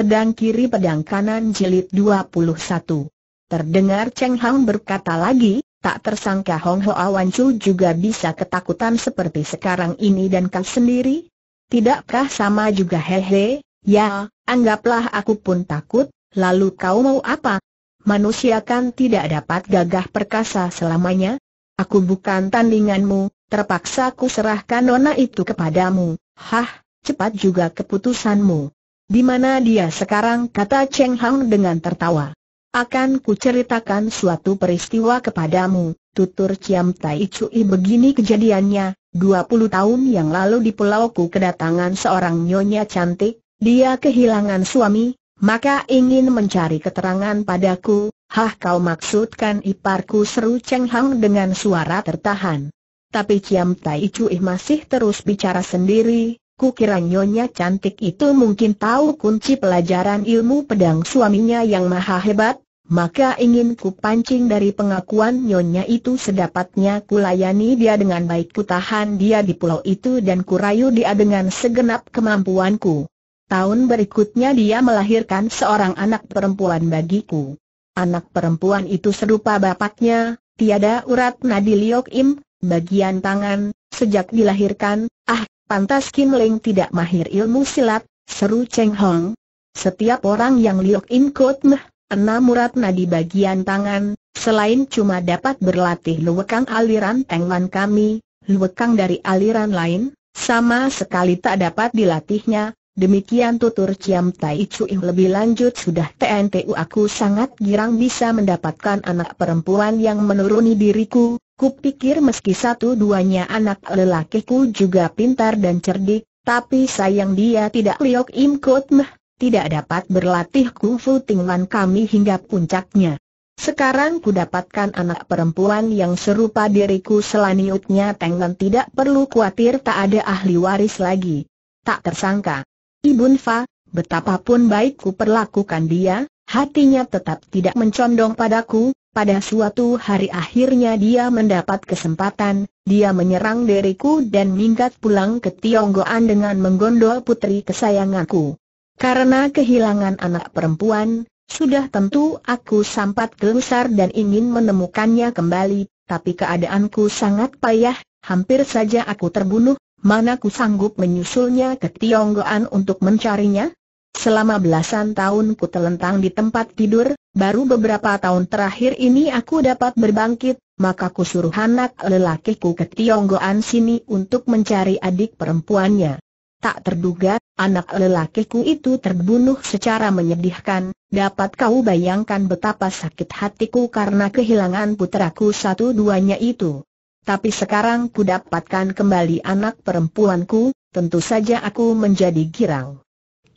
pedang kiri pedang kanan jilid 21. Terdengar Cheng Hang berkata lagi, tak tersangka Hong Hoa Wan Chu juga bisa ketakutan seperti sekarang ini dan kau sendiri? Tidakkah sama juga hehe, ya, anggaplah aku pun takut, lalu kau mau apa? Manusia kan tidak dapat gagah perkasa selamanya? Aku bukan tandinganmu, terpaksa ku serahkan nona itu kepadamu, hah, cepat juga keputusanmu. Di mana dia sekarang kata Cheng Hang dengan tertawa. Akan kuceritakan suatu peristiwa kepadamu, tutur Ciam Tai Cui begini kejadiannya, dua puluh tahun yang lalu di pulau ku kedatangan seorang nyonya cantik, dia kehilangan suami, maka ingin mencari keterangan padaku, hah kau maksudkan iparku seru Cheng Hang dengan suara tertahan. Tapi Ciam Tai Cui masih terus bicara sendiri, Kukira nyonya cantik itu mungkin tahu kunci pelajaran ilmu pedang suaminya yang maha hebat, maka ingin ku pancing dari pengakuan nyonya itu sedapatnya kulayani dia dengan baik kutahan dia di pulau itu dan kurayu dia dengan segenap kemampuanku. Tahun berikutnya dia melahirkan seorang anak perempuan bagiku. Anak perempuan itu serupa bapaknya, tiada urat nadi liok im, bagian tangan, sejak dilahirkan, ah Pantas Kim Leng tidak mahir ilmu silat, seru Cheng Hong. Setiap orang yang Liok In Kot Meh, enam muratna di bagian tangan, selain cuma dapat berlatih luwekang aliran Tenglan kami, luwekang dari aliran lain, sama sekali tak dapat dilatihnya, demikian tutur Ciam Tai Cui lebih lanjut sudah TNTU aku sangat girang bisa mendapatkan anak perempuan yang menuruni diriku, Kupikir meski satu-duanya anak lelakiku juga pintar dan cerdik, tapi sayang dia tidak liok im kot meh, tidak dapat berlatih kungfu tinglan kami hingga puncaknya. Sekarang ku dapatkan anak perempuan yang serupa diriku selaniutnya Tenglan tidak perlu khawatir tak ada ahli waris lagi. Tak tersangka. Ibun Fa, betapapun baik ku perlakukan dia, hatinya tetap tidak mencondong padaku, pada suatu hari akhirnya dia mendapat kesempatan, dia menyerang diriku dan minggat pulang ke Tionggoan dengan menggondol putri kesayanganku. Karena kehilangan anak perempuan, sudah tentu aku sempat gelusar dan ingin menemukannya kembali, tapi keadaanku sangat payah, hampir saja aku terbunuh, mana ku sanggup menyusulnya ke Tionggoan untuk mencarinya? Selama belasan tahun ku telentang di tempat tidur, baru beberapa tahun terakhir ini aku dapat berbangkit, maka ku suruh anak lelakiku ke Tionggoan sini untuk mencari adik perempuannya. Tak terduga, anak lelakiku itu terbunuh secara menyedihkan, dapat kau bayangkan betapa sakit hatiku karena kehilangan puteraku satu-duanya itu. Tapi sekarang ku dapatkan kembali anak perempuanku, tentu saja aku menjadi girang.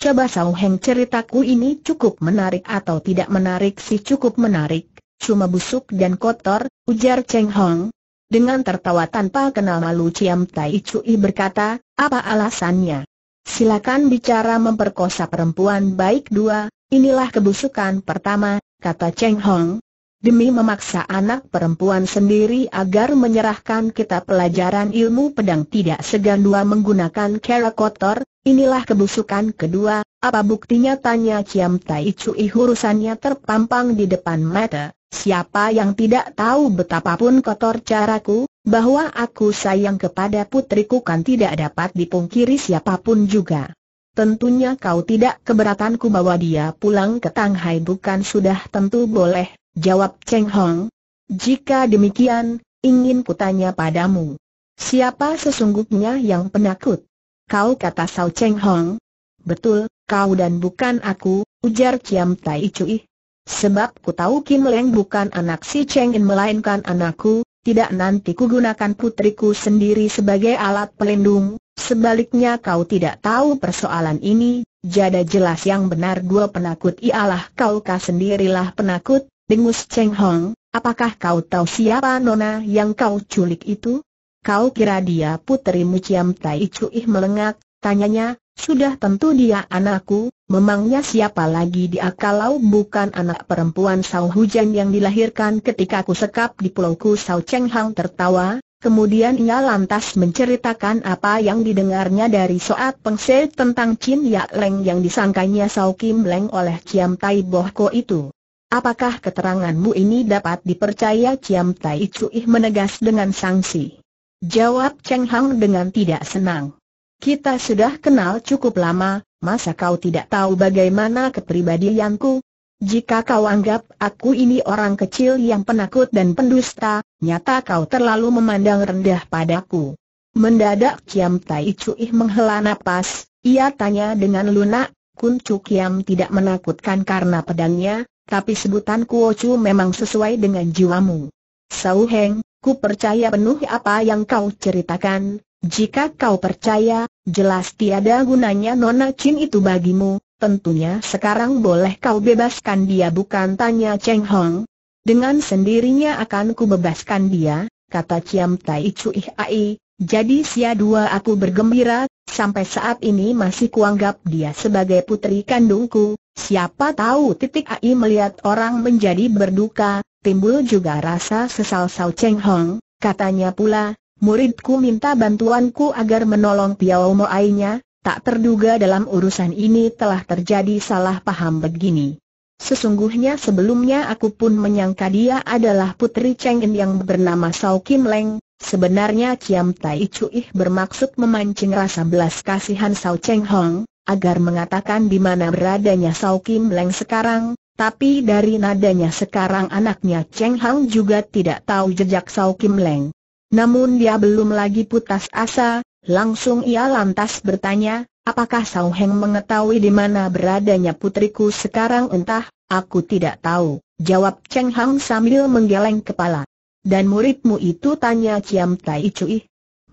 Coba Sao Heng ceritaku ini cukup menarik atau tidak menarik sih cukup menarik, cuma busuk dan kotor, ujar Cheng Hong. Dengan tertawa tanpa kenal malu Ciam Tai Cui berkata, apa alasannya? Silakan bicara memperkosa perempuan baik dua, inilah kebusukan pertama, kata Cheng Hong, demi memaksa anak perempuan sendiri agar menyerahkan kita pelajaran ilmu pedang tidak segan dua menggunakan kera kotor, inilah kebusukan kedua, apa buktinya tanya Ciam Tai Cui hurusannya terpampang di depan mata, siapa yang tidak tahu betapapun kotor caraku, bahwa aku sayang kepada putriku kan tidak dapat dipungkiri siapapun juga. Tentunya kau tidak keberatanku bawa dia pulang ke Tanghai bukan sudah tentu boleh, Jawab Cheng Hong. Jika demikian, ingin kutanya padamu. Siapa sesungguhnya yang penakut? Kau kata Sao Cheng Hong. Betul, kau dan bukan aku, ujar Chiam Tai Chui. Sebab ku tahu Kim Leng bukan anak si Cheng In melainkan anakku, tidak nanti ku gunakan putriku sendiri sebagai alat pelindung, sebaliknya kau tidak tahu persoalan ini, jada jelas yang benar dua penakut ialah kau kah sendirilah penakut, Dengus Cheng Hong, apakah kau tahu siapa nona yang kau culik itu? Kau kira dia putrimu Ciam Tai Ih melengak, tanyanya, sudah tentu dia anakku, memangnya siapa lagi dia kalau bukan anak perempuan Sao Hujan yang dilahirkan ketika aku sekap di pulauku Sao Cheng Hong tertawa, kemudian ia lantas menceritakan apa yang didengarnya dari Soat pengsel tentang Chin Yak Leng yang disangkanya Sao Kim Leng oleh Ciam Tai Bohko itu. Apakah keteranganmu ini dapat dipercaya Ciam Tai Cuih menegas dengan sanksi? Jawab Cheng Hang dengan tidak senang. Kita sudah kenal cukup lama, masa kau tidak tahu bagaimana kepribadianku? Jika kau anggap aku ini orang kecil yang penakut dan pendusta, nyata kau terlalu memandang rendah padaku. Mendadak Ciam Tai Cuih menghela napas, ia tanya dengan lunak, Kun Chu Kiam tidak menakutkan karena pedangnya, tapi sebutan Chu memang sesuai dengan jiwamu. Sau Heng, ku percaya penuh apa yang kau ceritakan, jika kau percaya, jelas tiada gunanya Nona Chin itu bagimu, tentunya sekarang boleh kau bebaskan dia bukan tanya Cheng Hong. Dengan sendirinya akan ku bebaskan dia, kata Ciam Tai Ih Ai, jadi sia dua aku bergembira, sampai saat ini masih kuanggap dia sebagai putri kandungku, Siapa tahu titik AI melihat orang menjadi berduka, timbul juga rasa sesal Sao Cheng Hong, katanya pula, muridku minta bantuanku agar menolong Piao Mo Ainya. tak terduga dalam urusan ini telah terjadi salah paham begini. Sesungguhnya sebelumnya aku pun menyangka dia adalah putri Cheng In yang bernama Sao Kim Leng, sebenarnya Chiam Tai Chuih bermaksud memancing rasa belas kasihan Sao Cheng Hong, agar mengatakan di mana beradanya Sau Kim Leng sekarang, tapi dari nadanya sekarang anaknya Cheng Hang juga tidak tahu jejak Sau Kim Leng. Namun dia belum lagi putas asa, langsung ia lantas bertanya, apakah Sau Heng mengetahui di mana beradanya putriku sekarang entah, aku tidak tahu, jawab Cheng Hang sambil menggeleng kepala. Dan muridmu itu tanya Ciam Tai Cui.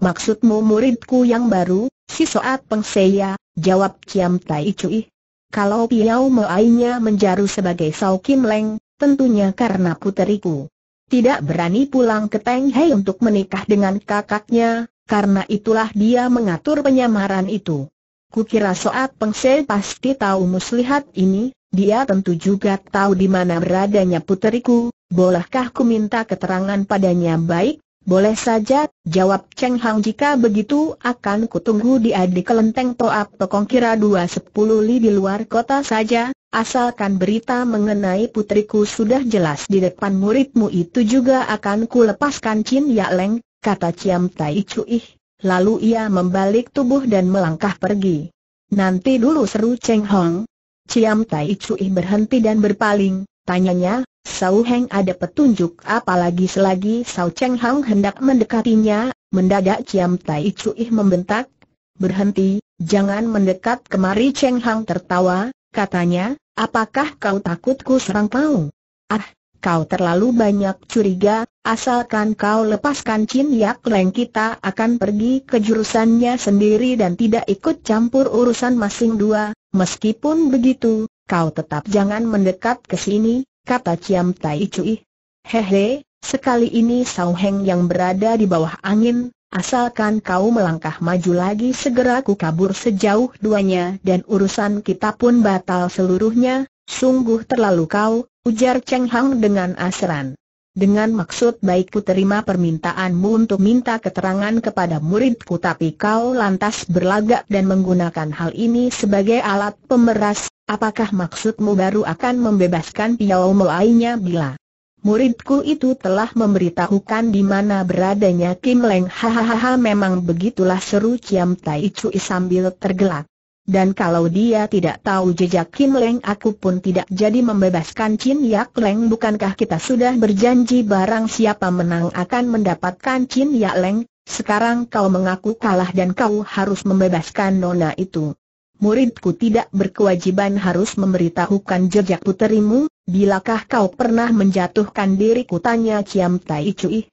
Maksudmu muridku yang baru, si Soat Pengseya, Jawab Ciam Tai Cui. Kalau Piao Moainya menjaru sebagai Sau Kim Leng, tentunya karena puteriku. Tidak berani pulang ke Teng Hei untuk menikah dengan kakaknya, karena itulah dia mengatur penyamaran itu. Kukira Soat Se pasti tahu muslihat ini, dia tentu juga tahu di mana beradanya puteriku, bolehkah ku minta keterangan padanya baik, boleh saja, jawab Cheng Hang jika begitu akan kutunggu dia di kelenteng Toap Tokong kira 210 li di luar kota saja, asalkan berita mengenai putriku sudah jelas di depan muridmu itu juga akan kulepaskan Chin Ya Leng, kata Ciam Tai Cui. Lalu ia membalik tubuh dan melangkah pergi. Nanti dulu seru Cheng Hong. Ciam Tai Cui berhenti dan berpaling, tanyanya, Sau Heng ada petunjuk apalagi selagi Sau Cheng Hang hendak mendekatinya, mendadak Ciam Tai Ih membentak, berhenti, jangan mendekat kemari Cheng Hang tertawa, katanya, apakah kau takutku serang kau? Ah, kau terlalu banyak curiga, asalkan kau lepaskan Chin Yak Leng kita akan pergi ke jurusannya sendiri dan tidak ikut campur urusan masing dua, meskipun begitu, kau tetap jangan mendekat ke sini, kata Ciam Tai Cui. Hehe, sekali ini Sao Heng yang berada di bawah angin, asalkan kau melangkah maju lagi segera ku kabur sejauh duanya dan urusan kita pun batal seluruhnya, sungguh terlalu kau, ujar Cheng Hang dengan asran. Dengan maksud baikku terima permintaanmu untuk minta keterangan kepada muridku tapi kau lantas berlagak dan menggunakan hal ini sebagai alat pemeras, apakah maksudmu baru akan membebaskan Piao Moainya bila Muridku itu telah memberitahukan di mana beradanya Kim Leng. Hahaha memang begitulah seru Ciam Tai Cui sambil tergelak. Dan kalau dia tidak tahu jejak Kim Leng aku pun tidak jadi membebaskan Chin Yak Leng Bukankah kita sudah berjanji barang siapa menang akan mendapatkan Chin Yak Leng Sekarang kau mengaku kalah dan kau harus membebaskan nona itu Muridku tidak berkewajiban harus memberitahukan jejak puterimu, bilakah kau pernah menjatuhkan diriku tanya Ciam Tai Cui.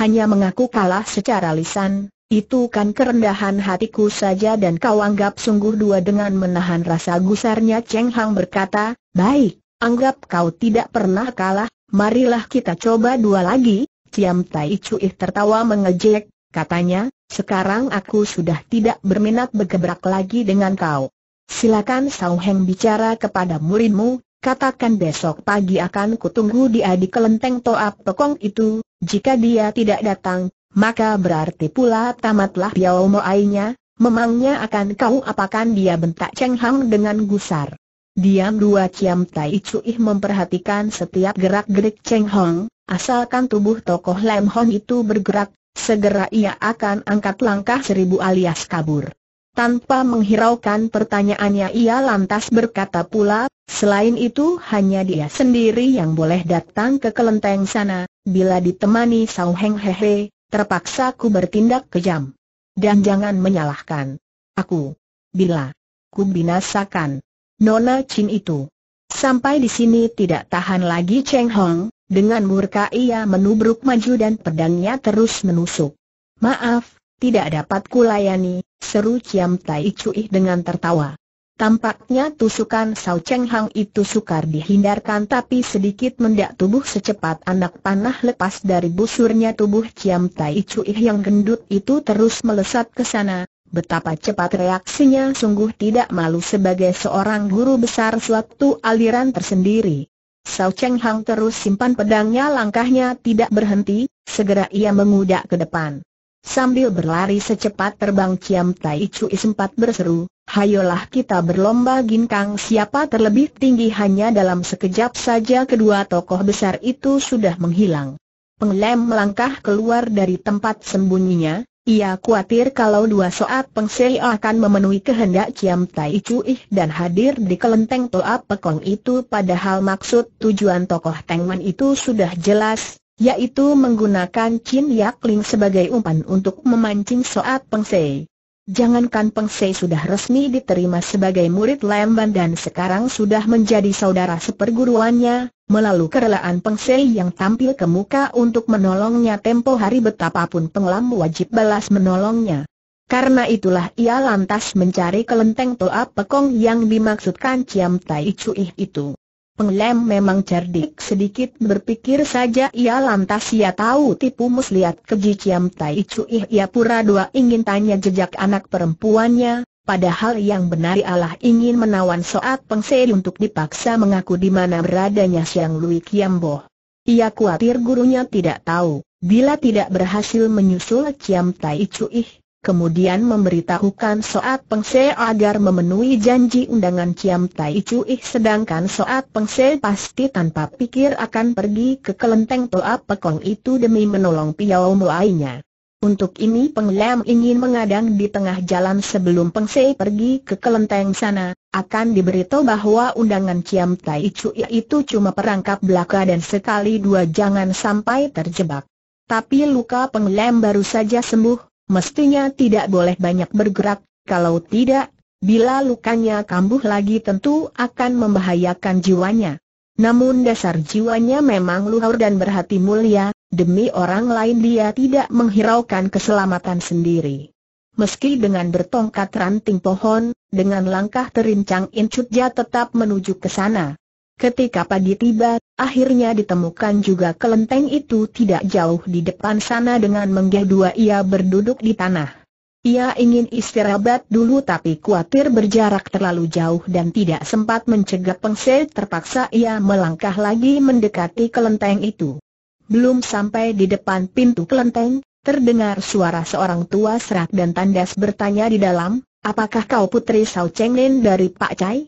Hanya mengaku kalah secara lisan, itu kan kerendahan hatiku saja dan kau anggap sungguh dua dengan menahan rasa gusarnya Cheng Hang berkata, Baik, anggap kau tidak pernah kalah, marilah kita coba dua lagi. Ciam Tai Cui tertawa mengejek, katanya, sekarang aku sudah tidak berminat bergebrak lagi dengan kau. Silakan Sao Heng bicara kepada muridmu, katakan besok pagi akan kutunggu dia di kelenteng Toa Pekong itu, jika dia tidak datang, maka berarti pula tamatlah Piao Moainya, memangnya akan kau apakan dia bentak Cheng Hang dengan gusar. Diam dua Ciam Tai Cui memperhatikan setiap gerak-gerik Cheng Hong, asalkan tubuh tokoh Lam Hong itu bergerak, segera ia akan angkat langkah seribu alias kabur. Tanpa menghiraukan pertanyaannya ia lantas berkata pula, selain itu hanya dia sendiri yang boleh datang ke kelenteng sana, bila ditemani Sao Heng Hehe, terpaksa ku bertindak kejam. Dan jangan menyalahkan aku. Bila ku binasakan Nona Chin itu. Sampai di sini tidak tahan lagi Cheng Hong, dengan murka ia menubruk maju dan pedangnya terus menusuk. Maaf, tidak dapat kulayani, seru Ciam Tai Cui dengan tertawa. Tampaknya tusukan Sao Cheng Hang itu sukar dihindarkan tapi sedikit mendak tubuh secepat anak panah lepas dari busurnya tubuh Ciam Tai Cui yang gendut itu terus melesat ke sana. Betapa cepat reaksinya sungguh tidak malu sebagai seorang guru besar suatu aliran tersendiri. Sao Cheng Hang terus simpan pedangnya langkahnya tidak berhenti, segera ia mengudak ke depan. Sambil berlari secepat terbang Ciam Tai Cui sempat berseru, Hayolah kita berlomba ginkang siapa terlebih tinggi hanya dalam sekejap saja kedua tokoh besar itu sudah menghilang. Penglem melangkah keluar dari tempat sembunyinya, ia khawatir kalau dua soat pengsei akan memenuhi kehendak Ciam Tai Cui dan hadir di kelenteng Toa Pekong itu padahal maksud tujuan tokoh Tengmen itu sudah jelas, yaitu menggunakan Chin Yak sebagai umpan untuk memancing Soat Pengsei. Jangankan Pengsei sudah resmi diterima sebagai murid Lemban dan sekarang sudah menjadi saudara seperguruannya, melalui kerelaan Pengsei yang tampil ke muka untuk menolongnya tempo hari betapapun penglam wajib balas menolongnya. Karena itulah ia lantas mencari kelenteng Toa Pekong yang dimaksudkan Ciam Tai Cui itu. Penglem memang cerdik sedikit berpikir saja ia lantas ia ya tahu tipu muslihat keji Ciam Tai Cuih. ia pura dua ingin tanya jejak anak perempuannya, padahal yang benar ialah ingin menawan soat pengse untuk dipaksa mengaku di mana beradanya Siang Lui Kiam Bo. Ia khawatir gurunya tidak tahu, bila tidak berhasil menyusul Ciam Tai Ih, kemudian memberitahukan Soat Pengse agar memenuhi janji undangan Ciam Tai Cui sedangkan Soat Pengse pasti tanpa pikir akan pergi ke kelenteng Toa Pekong itu demi menolong Piao Muainya. Untuk ini penglem ingin mengadang di tengah jalan sebelum Pengse pergi ke kelenteng sana, akan diberitahu bahwa undangan Ciam Tai Cui itu cuma perangkap belaka dan sekali dua jangan sampai terjebak. Tapi luka penglem baru saja sembuh, mestinya tidak boleh banyak bergerak, kalau tidak, bila lukanya kambuh lagi tentu akan membahayakan jiwanya. Namun dasar jiwanya memang luhur dan berhati mulia, demi orang lain dia tidak menghiraukan keselamatan sendiri. Meski dengan bertongkat ranting pohon, dengan langkah terincang incutnya tetap menuju ke sana. Ketika pagi tiba, akhirnya ditemukan juga kelenteng itu tidak jauh di depan sana dengan menggeh dua ia berduduk di tanah. Ia ingin istirahat dulu tapi khawatir berjarak terlalu jauh dan tidak sempat mencegah pengse terpaksa ia melangkah lagi mendekati kelenteng itu. Belum sampai di depan pintu kelenteng, terdengar suara seorang tua serak dan tandas bertanya di dalam, apakah kau putri Sao Cheng Lin dari Pak Cai?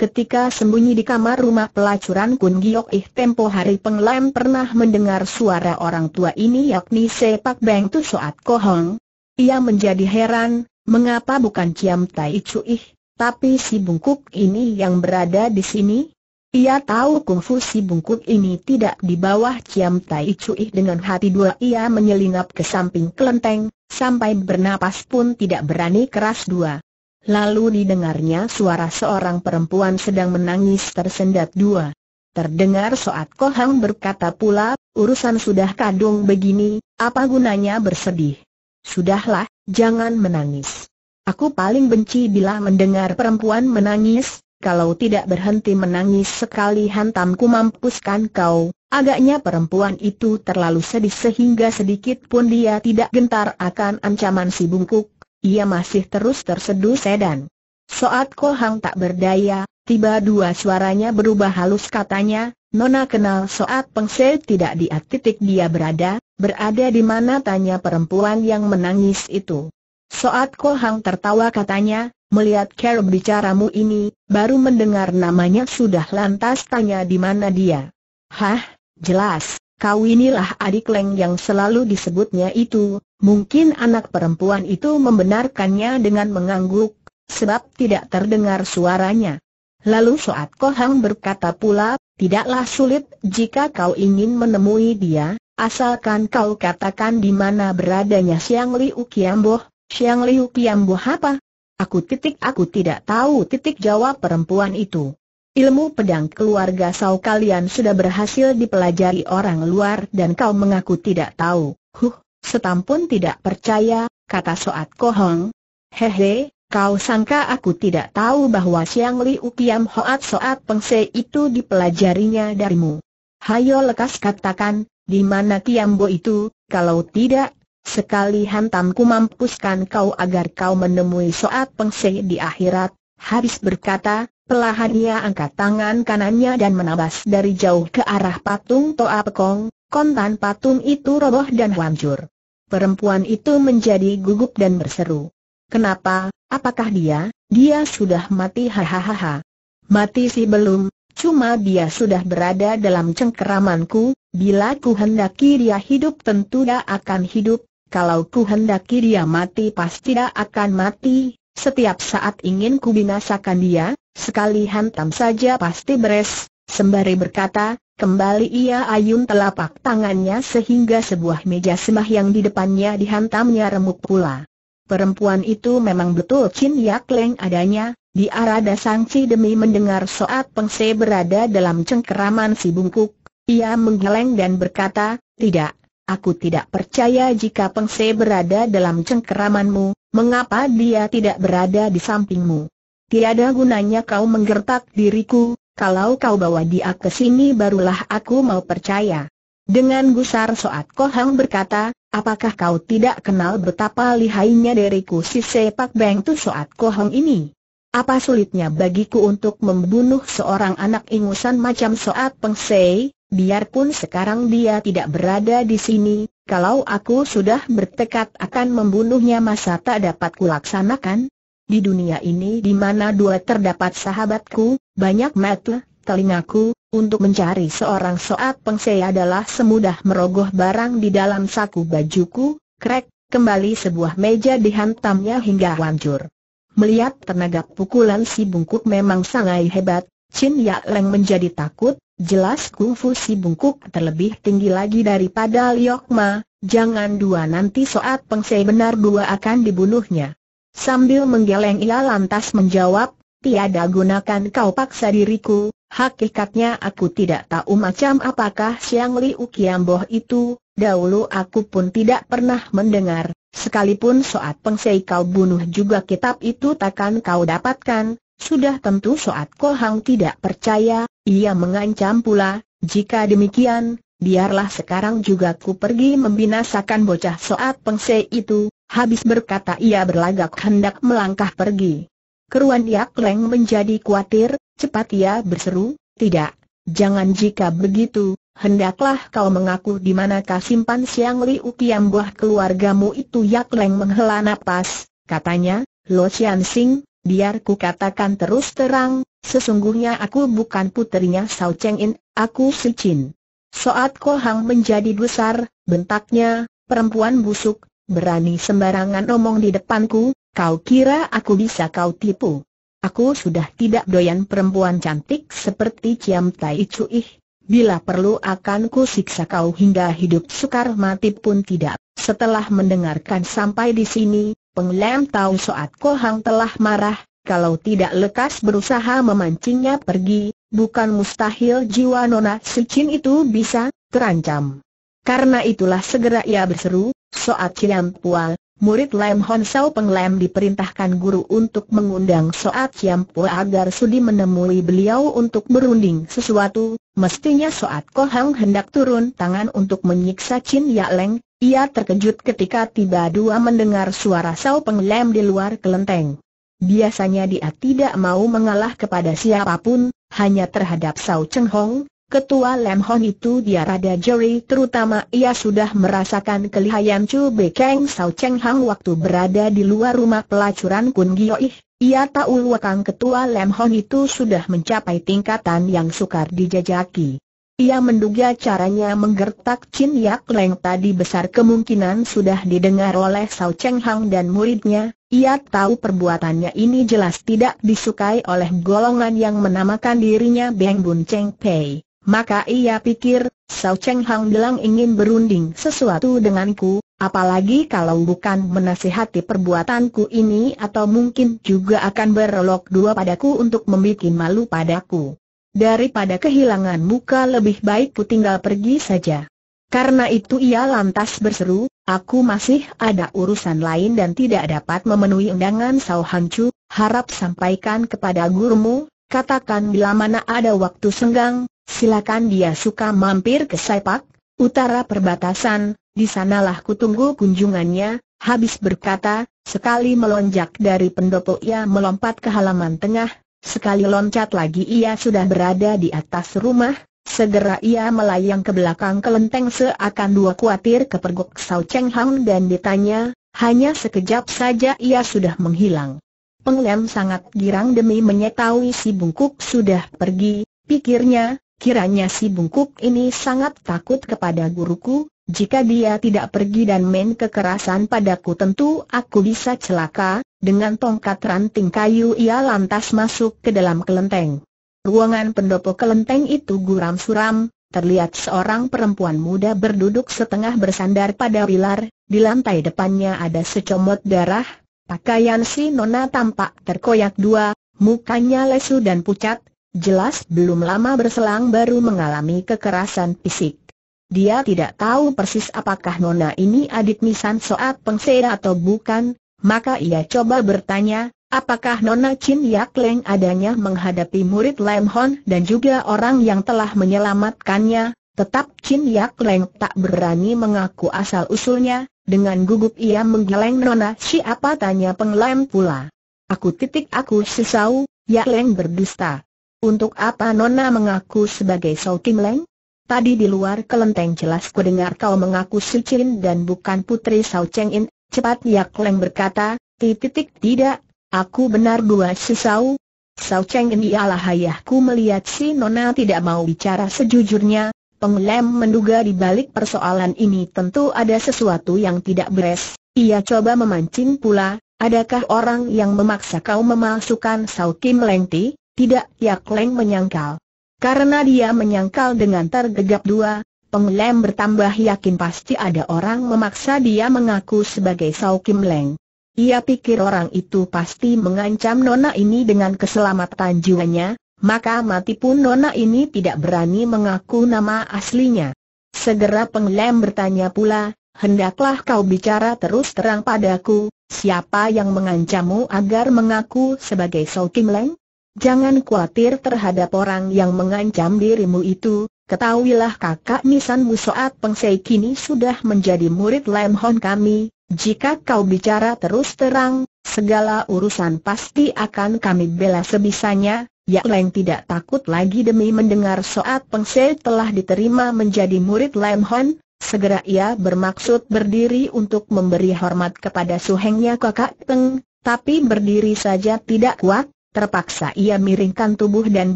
Ketika sembunyi di kamar rumah pelacuran Kun Giok Ih tempo hari penglem pernah mendengar suara orang tua ini yakni Sepak Beng Tu Soat Kohong. Ia menjadi heran, mengapa bukan Ciam Tai Chu Ih, tapi si bungkuk ini yang berada di sini? Ia tahu kungfu si bungkuk ini tidak di bawah Ciam Tai Chu Ih dengan hati dua ia menyelinap ke samping kelenteng, sampai bernapas pun tidak berani keras dua. Lalu didengarnya suara seorang perempuan sedang menangis tersendat dua. Terdengar Soat Kohang berkata pula, urusan sudah kadung begini, apa gunanya bersedih? Sudahlah, jangan menangis. Aku paling benci bila mendengar perempuan menangis, kalau tidak berhenti menangis sekali hantamku mampuskan kau. Agaknya perempuan itu terlalu sedih sehingga sedikit pun dia tidak gentar akan ancaman si bungkuk, ia masih terus terseduh sedan. Soat Kohang tak berdaya, tiba dua suaranya berubah halus katanya, Nona kenal Soat Se tidak di titik dia berada, berada di mana tanya perempuan yang menangis itu. Soat Kohang tertawa katanya, melihat Carol bicaramu ini, baru mendengar namanya sudah lantas tanya di mana dia. Hah, jelas, Kau inilah adik Leng yang selalu disebutnya itu, mungkin anak perempuan itu membenarkannya dengan mengangguk, sebab tidak terdengar suaranya. Lalu Soat Kohang berkata pula, tidaklah sulit jika kau ingin menemui dia, asalkan kau katakan di mana beradanya Siang Liu Kiamboh, Siang Liu Kiamboh apa? Aku titik aku tidak tahu titik jawab perempuan itu. Ilmu pedang keluarga Sau kalian sudah berhasil dipelajari orang luar dan kau mengaku tidak tahu. Huh, setampun tidak percaya, kata Soat Kohong. Hehe, kau sangka aku tidak tahu bahwa Siang Li Hoat Soat Pengse itu dipelajarinya darimu. Hayo lekas katakan, di mana Kiambo itu, kalau tidak, sekali hantamku mampuskan kau agar kau menemui Soat Pengse di akhirat. Habis berkata, Pelahan ia angkat tangan kanannya dan menabas dari jauh ke arah patung Toa Pekong, kontan patung itu roboh dan hancur. Perempuan itu menjadi gugup dan berseru. Kenapa, apakah dia, dia sudah mati hahaha. Mati sih belum, cuma dia sudah berada dalam cengkeramanku, bila ku hendaki dia hidup tentu dia akan hidup, kalau ku hendaki dia mati pasti dia akan mati, setiap saat ingin kubinasakan dia, sekali hantam saja pasti beres, sembari berkata, kembali ia ayun telapak tangannya sehingga sebuah meja semah yang di depannya dihantamnya remuk pula. Perempuan itu memang betul Chin Yak Leng adanya, di arada sangci demi mendengar soat pengse berada dalam cengkeraman si bungkuk, ia menggeleng dan berkata, tidak, Aku tidak percaya jika Pengse berada dalam cengkeramanmu, mengapa dia tidak berada di sampingmu? Tiada gunanya kau menggertak diriku, kalau kau bawa dia ke sini barulah aku mau percaya. Dengan gusar Soat Kohang berkata, apakah kau tidak kenal betapa lihainya diriku si sepak bengtu Soat Kohang ini? Apa sulitnya bagiku untuk membunuh seorang anak ingusan macam Soat Pengsei? Biarpun sekarang dia tidak berada di sini, kalau aku sudah bertekad akan membunuhnya masa tak dapat kulaksanakan? Di dunia ini di mana dua terdapat sahabatku, banyak mata, telingaku, untuk mencari seorang soat pengsei adalah semudah merogoh barang di dalam saku bajuku, krek, kembali sebuah meja dihantamnya hingga hancur. Melihat tenaga pukulan si bungkuk memang sangat hebat, Chin Ya Leng menjadi takut, Jelas kungfu si bungkuk terlebih tinggi lagi daripada Liok Ma, jangan dua nanti soat pengsei benar dua akan dibunuhnya. Sambil menggeleng ia lantas menjawab, tiada gunakan kau paksa diriku, hakikatnya aku tidak tahu macam apakah Siang Liu Kiamboh itu, dahulu aku pun tidak pernah mendengar, sekalipun soat pengsei kau bunuh juga kitab itu takkan kau dapatkan, sudah tentu Soat Kohang tidak percaya, ia mengancam pula, jika demikian, biarlah sekarang juga ku pergi membinasakan bocah Soat Pengse itu, habis berkata ia berlagak hendak melangkah pergi. Keruan Yak Leng menjadi khawatir, cepat ia berseru, tidak, jangan jika begitu, hendaklah kau mengaku di manakah simpan siang Liu Ukiam buah keluargamu itu Yak Leng menghela napas, katanya, Lo Xian Sing, Biar ku katakan terus terang, sesungguhnya aku bukan putrinya Sao Cheng In, aku Si Chin. Soat Ko Hang menjadi besar, bentaknya, perempuan busuk, berani sembarangan omong di depanku, kau kira aku bisa kau tipu. Aku sudah tidak doyan perempuan cantik seperti Ciam Tai Ih. bila perlu akan ku siksa kau hingga hidup sukar mati pun tidak. Setelah mendengarkan sampai di sini, Lam tahu Soat Kohang telah marah, kalau tidak lekas berusaha memancingnya pergi, bukan mustahil jiwa Nona Sucin itu bisa terancam. Karena itulah segera ia berseru, Soat Chiam Pual, murid Lam Hon Sao Penglem diperintahkan guru untuk mengundang Soat Chiam Pual agar sudi menemui beliau untuk berunding sesuatu, mestinya Soat Kohang hendak turun tangan untuk menyiksa Chin Ya Leng, ia terkejut ketika tiba dua mendengar suara Sao Penglem di luar kelenteng. Biasanya dia tidak mau mengalah kepada siapapun, hanya terhadap Sao Cheng Hong, ketua Lem Hong itu dia rada jeri terutama ia sudah merasakan kelihayan Chu Bekeng Sao Cheng Hang waktu berada di luar rumah pelacuran Kun Gioih. Ia tahu wakang ketua Lem Hong itu sudah mencapai tingkatan yang sukar dijajaki. Ia menduga caranya menggertak Chin Yak Leng tadi besar kemungkinan sudah didengar oleh Sao Cheng Hang dan muridnya. Ia tahu perbuatannya ini jelas tidak disukai oleh golongan yang menamakan dirinya Beng Bun Cheng Pei. Maka ia pikir, Sao Cheng Hang bilang ingin berunding sesuatu denganku, apalagi kalau bukan menasihati perbuatanku ini atau mungkin juga akan berlok dua padaku untuk membuat malu padaku. Daripada kehilangan muka lebih baik ku tinggal pergi saja. Karena itu ia lantas berseru, aku masih ada urusan lain dan tidak dapat memenuhi undangan Sao Hancu, harap sampaikan kepada gurumu, katakan bila mana ada waktu senggang, silakan dia suka mampir ke Saipak, utara perbatasan, di sanalah kutunggu kunjungannya, habis berkata, sekali melonjak dari pendopo ia melompat ke halaman tengah, Sekali loncat lagi ia sudah berada di atas rumah, segera ia melayang ke belakang kelenteng seakan dua kuatir ke pergok Sao Cheng Hang dan ditanya, hanya sekejap saja ia sudah menghilang. Penglem sangat girang demi mengetahui si bungkuk sudah pergi, pikirnya, kiranya si bungkuk ini sangat takut kepada guruku, jika dia tidak pergi dan main kekerasan padaku tentu aku bisa celaka, dengan tongkat ranting kayu ia lantas masuk ke dalam kelenteng. Ruangan pendopo kelenteng itu guram suram, terlihat seorang perempuan muda berduduk setengah bersandar pada pilar, di lantai depannya ada secomot darah, pakaian si nona tampak terkoyak dua, mukanya lesu dan pucat, jelas belum lama berselang baru mengalami kekerasan fisik. Dia tidak tahu persis apakah nona ini adik Nisan Soat pengsera atau bukan, maka ia coba bertanya, apakah Nona Chin Yak Leng adanya menghadapi murid Lam Hon dan juga orang yang telah menyelamatkannya, tetap Chin Yak Leng tak berani mengaku asal-usulnya, dengan gugup ia menggeleng Nona siapa tanya penglem pula. Aku titik aku sesau, Yak Leng berdusta. Untuk apa Nona mengaku sebagai Sau Kim Leng? Tadi di luar kelenteng jelas kudengar kau mengaku Su Chin dan bukan putri Sao Cheng In, Cepat Yak Leng berkata, titik tidak, aku benar dua sesau. Sau. Sau Cheng ini ialah ayahku melihat si Nona tidak mau bicara sejujurnya, penglem menduga di balik persoalan ini tentu ada sesuatu yang tidak beres. Ia coba memancing pula, adakah orang yang memaksa kau memalsukan Sau Kim Leng Ti? Tidak, Yak Leng menyangkal. Karena dia menyangkal dengan tergegap dua, Penglem bertambah yakin pasti ada orang memaksa dia mengaku sebagai Sau Kim Leng. Ia pikir orang itu pasti mengancam nona ini dengan keselamatan jiwanya, maka mati pun nona ini tidak berani mengaku nama aslinya. Segera penglem bertanya pula, hendaklah kau bicara terus terang padaku, siapa yang mengancammu agar mengaku sebagai Sau Kim Leng? Jangan khawatir terhadap orang yang mengancam dirimu itu, Ketahuilah kakak Nisan Musoat Pengsei kini sudah menjadi murid Lam Hon kami, jika kau bicara terus terang, segala urusan pasti akan kami bela sebisanya, Ya Leng tidak takut lagi demi mendengar Soat pengsei telah diterima menjadi murid Lam Hon, segera ia bermaksud berdiri untuk memberi hormat kepada suhengnya kakak Teng, tapi berdiri saja tidak kuat, terpaksa ia miringkan tubuh dan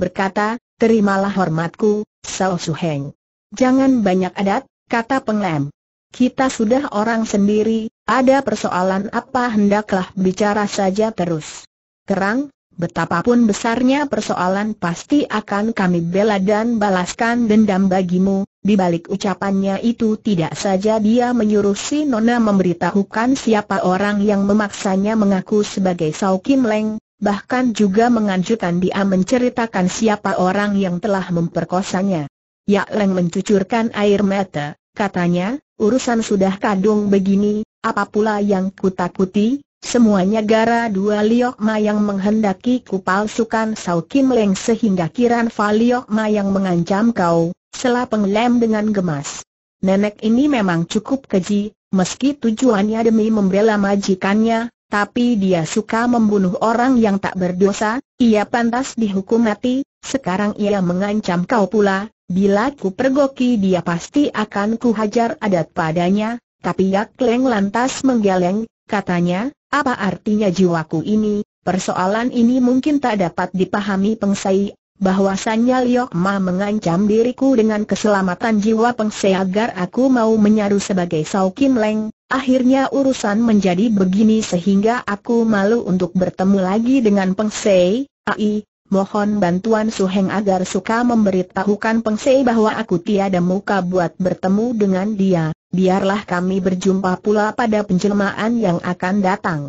berkata, Terimalah hormatku, Sao Suheng. Jangan banyak adat, kata penglem. Kita sudah orang sendiri, ada persoalan apa hendaklah bicara saja terus. Kerang, betapapun besarnya persoalan pasti akan kami bela dan balaskan dendam bagimu. Di balik ucapannya itu tidak saja dia menyuruh si Nona memberitahukan siapa orang yang memaksanya mengaku sebagai Sao Kim Leng, bahkan juga menganjurkan dia menceritakan siapa orang yang telah memperkosanya. Yak Leng mencucurkan air mata, katanya, urusan sudah kadung begini, apa pula yang kutakuti, semuanya gara dua Liok Ma yang menghendaki kupalsukan Sao Kim Leng sehingga kiran Fa Liok Ma yang mengancam kau, selapeng penglem dengan gemas. Nenek ini memang cukup keji, meski tujuannya demi membela majikannya, tapi dia suka membunuh orang yang tak berdosa, ia pantas dihukum mati, sekarang ia mengancam kau pula, bila ku pergoki dia pasti akan ku hajar adat padanya, tapi Yak Leng lantas menggeleng, katanya, apa artinya jiwaku ini, persoalan ini mungkin tak dapat dipahami pengsai, bahwasannya Liok Ma mengancam diriku dengan keselamatan jiwa pengsai agar aku mau menyaru sebagai Sau Kim Leng, Akhirnya urusan menjadi begini sehingga aku malu untuk bertemu lagi dengan Peng Sei, Ai, mohon bantuan Su Heng agar suka memberitahukan Peng Sei bahwa aku tiada muka buat bertemu dengan dia, biarlah kami berjumpa pula pada penjelmaan yang akan datang.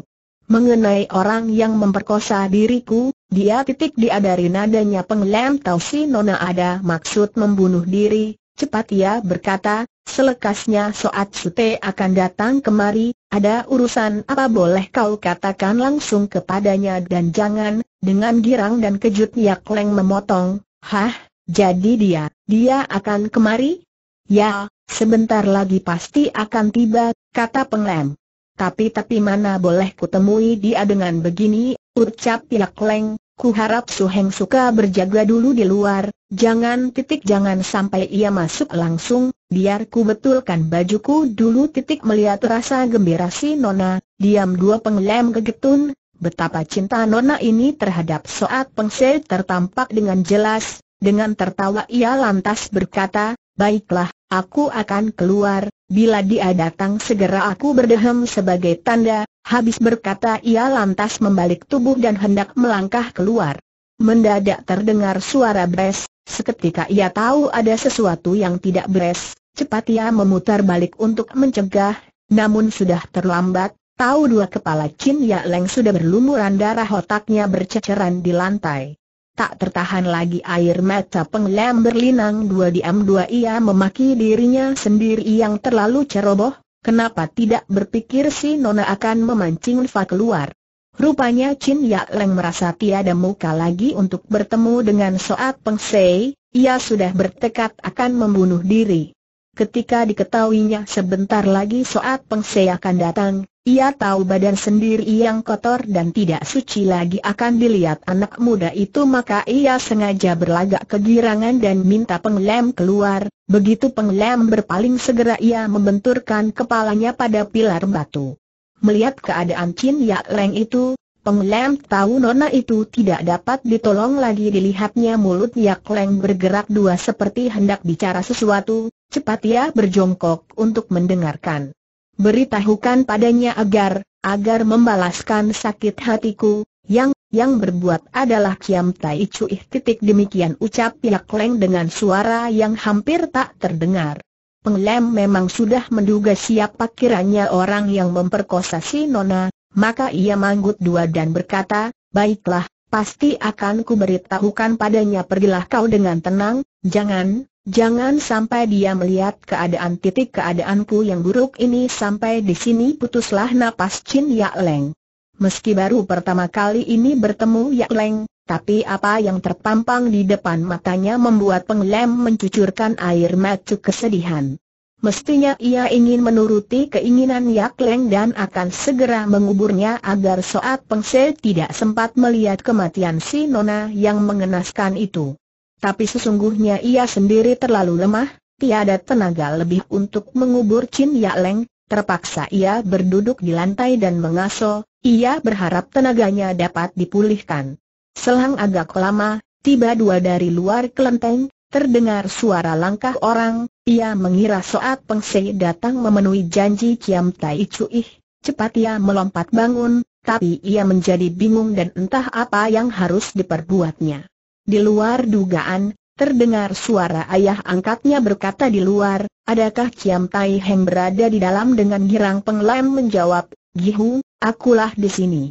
Mengenai orang yang memperkosa diriku, dia titik dia dari nadanya penglem tahu si Nona ada maksud membunuh diri, cepat ia berkata, Selekasnya Soat Sute akan datang kemari, ada urusan apa boleh kau katakan langsung kepadanya dan jangan, dengan girang dan kejut Yak Leng memotong, hah, jadi dia, dia akan kemari? Ya, sebentar lagi pasti akan tiba, kata penglem. Tapi-tapi mana boleh kutemui dia dengan begini, ucap Yak Leng, ku harap Su Heng suka berjaga dulu di luar, jangan titik jangan sampai ia masuk langsung, Biar ku betulkan bajuku dulu titik melihat rasa gembira si Nona, diam dua penglem kegetun, betapa cinta Nona ini terhadap soat pengse tertampak dengan jelas, dengan tertawa ia lantas berkata, baiklah, aku akan keluar, bila dia datang segera aku berdehem sebagai tanda, habis berkata ia lantas membalik tubuh dan hendak melangkah keluar. Mendadak terdengar suara bes, Seketika ia tahu ada sesuatu yang tidak beres, cepat ia memutar balik untuk mencegah, namun sudah terlambat, tahu dua kepala Chin Ya Leng sudah berlumuran darah otaknya berceceran di lantai. Tak tertahan lagi air mata penglem berlinang dua diam dua ia memaki dirinya sendiri yang terlalu ceroboh, kenapa tidak berpikir si Nona akan memancing Fa keluar. Rupanya Chin Ya Leng merasa tiada muka lagi untuk bertemu dengan Soat Peng Sei, ia sudah bertekad akan membunuh diri. Ketika diketahuinya sebentar lagi Soat Peng Sei akan datang, ia tahu badan sendiri yang kotor dan tidak suci lagi akan dilihat anak muda itu maka ia sengaja berlagak kegirangan dan minta penglem keluar, begitu penglem berpaling segera ia membenturkan kepalanya pada pilar batu. Melihat keadaan Chin Yak Leng itu, Peng Penglem tahu nona itu tidak dapat ditolong lagi dilihatnya mulut Yak Leng bergerak dua seperti hendak bicara sesuatu, cepat ia berjongkok untuk mendengarkan. Beritahukan padanya agar, agar membalaskan sakit hatiku, yang, yang berbuat adalah Kiam Tai Cuih. Titik demikian ucap Yak Leng dengan suara yang hampir tak terdengar. Peng memang sudah menduga siapa kiranya orang yang memperkosa si Nona, maka ia manggut dua dan berkata, baiklah, pasti akan kuberitahukan padanya pergilah kau dengan tenang, jangan, jangan sampai dia melihat keadaan titik keadaanku yang buruk ini sampai di sini putuslah napas Chin Yak Leng. Meski baru pertama kali ini bertemu Yak Leng, tapi apa yang terpampang di depan matanya membuat penglem mencucurkan air mata kesedihan. Mestinya ia ingin menuruti keinginan Yak Leng dan akan segera menguburnya agar Soat Pengse tidak sempat melihat kematian si Nona yang mengenaskan itu. Tapi sesungguhnya ia sendiri terlalu lemah, tiada tenaga lebih untuk mengubur Chin Yak Leng, terpaksa ia berduduk di lantai dan mengaso, ia berharap tenaganya dapat dipulihkan. Selang agak lama, tiba dua dari luar kelenteng, terdengar suara langkah orang, ia mengira Soat Pengse datang memenuhi janji Kiam Tai Cuih, cepat ia melompat bangun, tapi ia menjadi bingung dan entah apa yang harus diperbuatnya. Di luar dugaan, terdengar suara ayah angkatnya berkata di luar, adakah Kiam Tai Heng berada di dalam dengan girang penglem menjawab, Gihu, akulah di sini.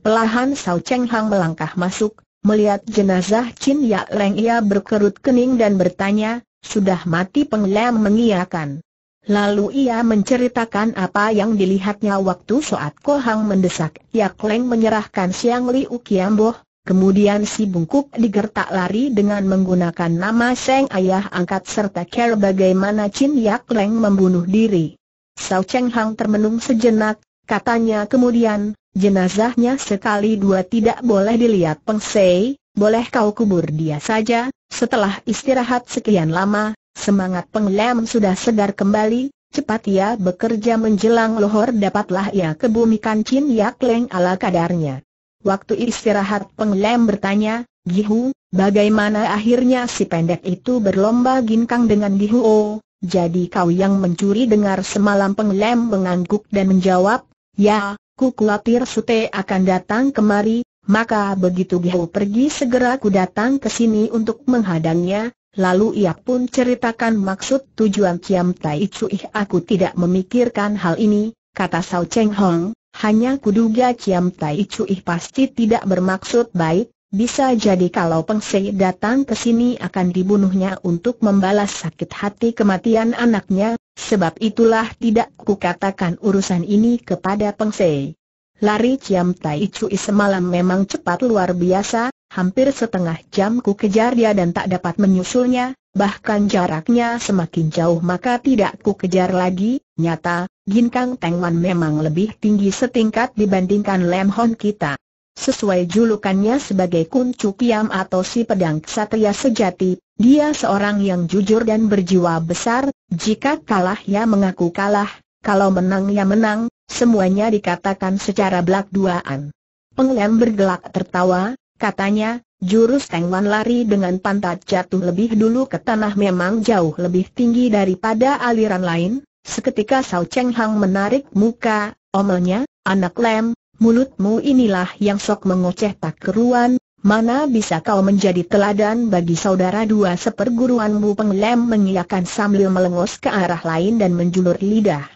Pelahan Sao Cheng Hang melangkah masuk, melihat jenazah Chin Ya Leng ia berkerut kening dan bertanya, sudah mati penglem mengiakan. Lalu ia menceritakan apa yang dilihatnya waktu saat Hang mendesak Yak Leng menyerahkan Siang Liu Boh. kemudian si bungkuk digertak lari dengan menggunakan nama Seng Ayah Angkat serta care bagaimana Chin Yak Leng membunuh diri. Sao Cheng Hang termenung sejenak, katanya kemudian, Jenazahnya sekali dua tidak boleh dilihat Pengsei, boleh kau kubur dia saja, setelah istirahat sekian lama, semangat Penglem sudah segar kembali, cepat ia bekerja menjelang lohor dapatlah ia kebumikan Chin Yak Leng ala kadarnya. Waktu istirahat Penglem bertanya, Gihu, bagaimana akhirnya si pendek itu berlomba ginkang dengan Gihu O? Oh, jadi kau yang mencuri dengar semalam Penglem mengangguk dan menjawab, Ya, Ku khawatir Sute akan datang kemari, maka begitu Gihau pergi segera ku datang ke sini untuk menghadangnya, lalu ia pun ceritakan maksud tujuan Kiam Tai Cui aku tidak memikirkan hal ini, kata Sao Cheng Hong, hanya kuduga Kiam Tai ih pasti tidak bermaksud baik, bisa jadi kalau Peng Sei datang ke sini akan dibunuhnya untuk membalas sakit hati kematian anaknya, Sebab itulah tidak kukatakan urusan ini kepada Sei. Lari Ciam Tai Cui semalam memang cepat luar biasa, hampir setengah jam ku kejar dia dan tak dapat menyusulnya, bahkan jaraknya semakin jauh maka tidak ku kejar lagi, nyata, Ginkang Wan memang lebih tinggi setingkat dibandingkan Lem Hon kita. Sesuai julukannya sebagai Kuncu Piam atau si pedang ksatria sejati, dia seorang yang jujur dan berjiwa besar, jika kalah ya mengaku kalah, kalau menang ya menang, semuanya dikatakan secara belak duaan. Penglem bergelak tertawa, katanya, jurus Tengwan lari dengan pantat jatuh lebih dulu ke tanah memang jauh lebih tinggi daripada aliran lain. Seketika Sao Cheng Hang menarik muka, omelnya, anak lem, mulutmu inilah yang sok mengoceh tak keruan, mana bisa kau menjadi teladan bagi saudara dua seperguruanmu penglem mengiakan sambil melengos ke arah lain dan menjulur lidah.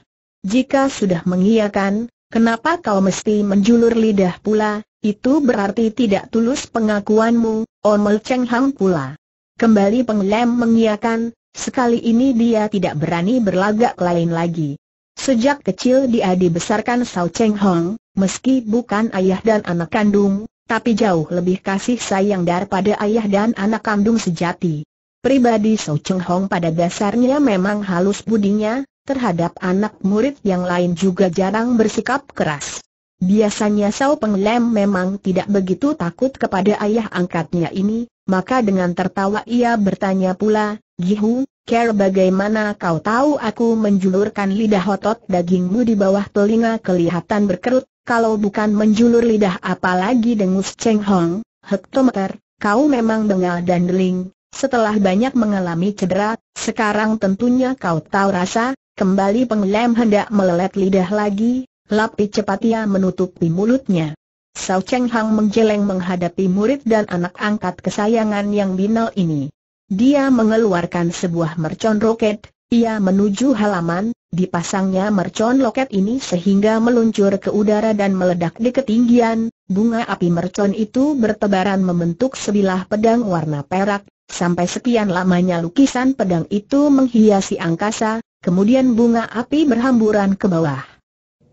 Jika sudah mengiakan, kenapa kau mesti menjulur lidah pula, itu berarti tidak tulus pengakuanmu, omel Cheng Hang pula. Kembali penglem mengiakan, sekali ini dia tidak berani berlagak lain lagi. Sejak kecil dia dibesarkan Sao Cheng Hong, Meski bukan ayah dan anak kandung, tapi jauh lebih kasih sayang daripada ayah dan anak kandung sejati. Pribadi So Cheng Hong pada dasarnya memang halus budinya, terhadap anak murid yang lain juga jarang bersikap keras. Biasanya Sao Peng Lem memang tidak begitu takut kepada ayah angkatnya ini, maka dengan tertawa ia bertanya pula, Hu, Care bagaimana kau tahu aku menjulurkan lidah otot dagingmu di bawah telinga kelihatan berkerut, kalau bukan menjulur lidah apalagi dengus Cheng Hong, hektometer, kau memang bengal dan deling, setelah banyak mengalami cedera, sekarang tentunya kau tahu rasa, kembali penglem hendak melelet lidah lagi, lapi cepat ia menutupi mulutnya. Sao Cheng Hang menjeleng menghadapi murid dan anak angkat kesayangan yang binal ini. Dia mengeluarkan sebuah mercon roket, ia menuju halaman, dipasangnya mercon loket ini sehingga meluncur ke udara dan meledak di ketinggian, bunga api mercon itu bertebaran membentuk sebilah pedang warna perak, sampai sekian lamanya lukisan pedang itu menghiasi angkasa, kemudian bunga api berhamburan ke bawah.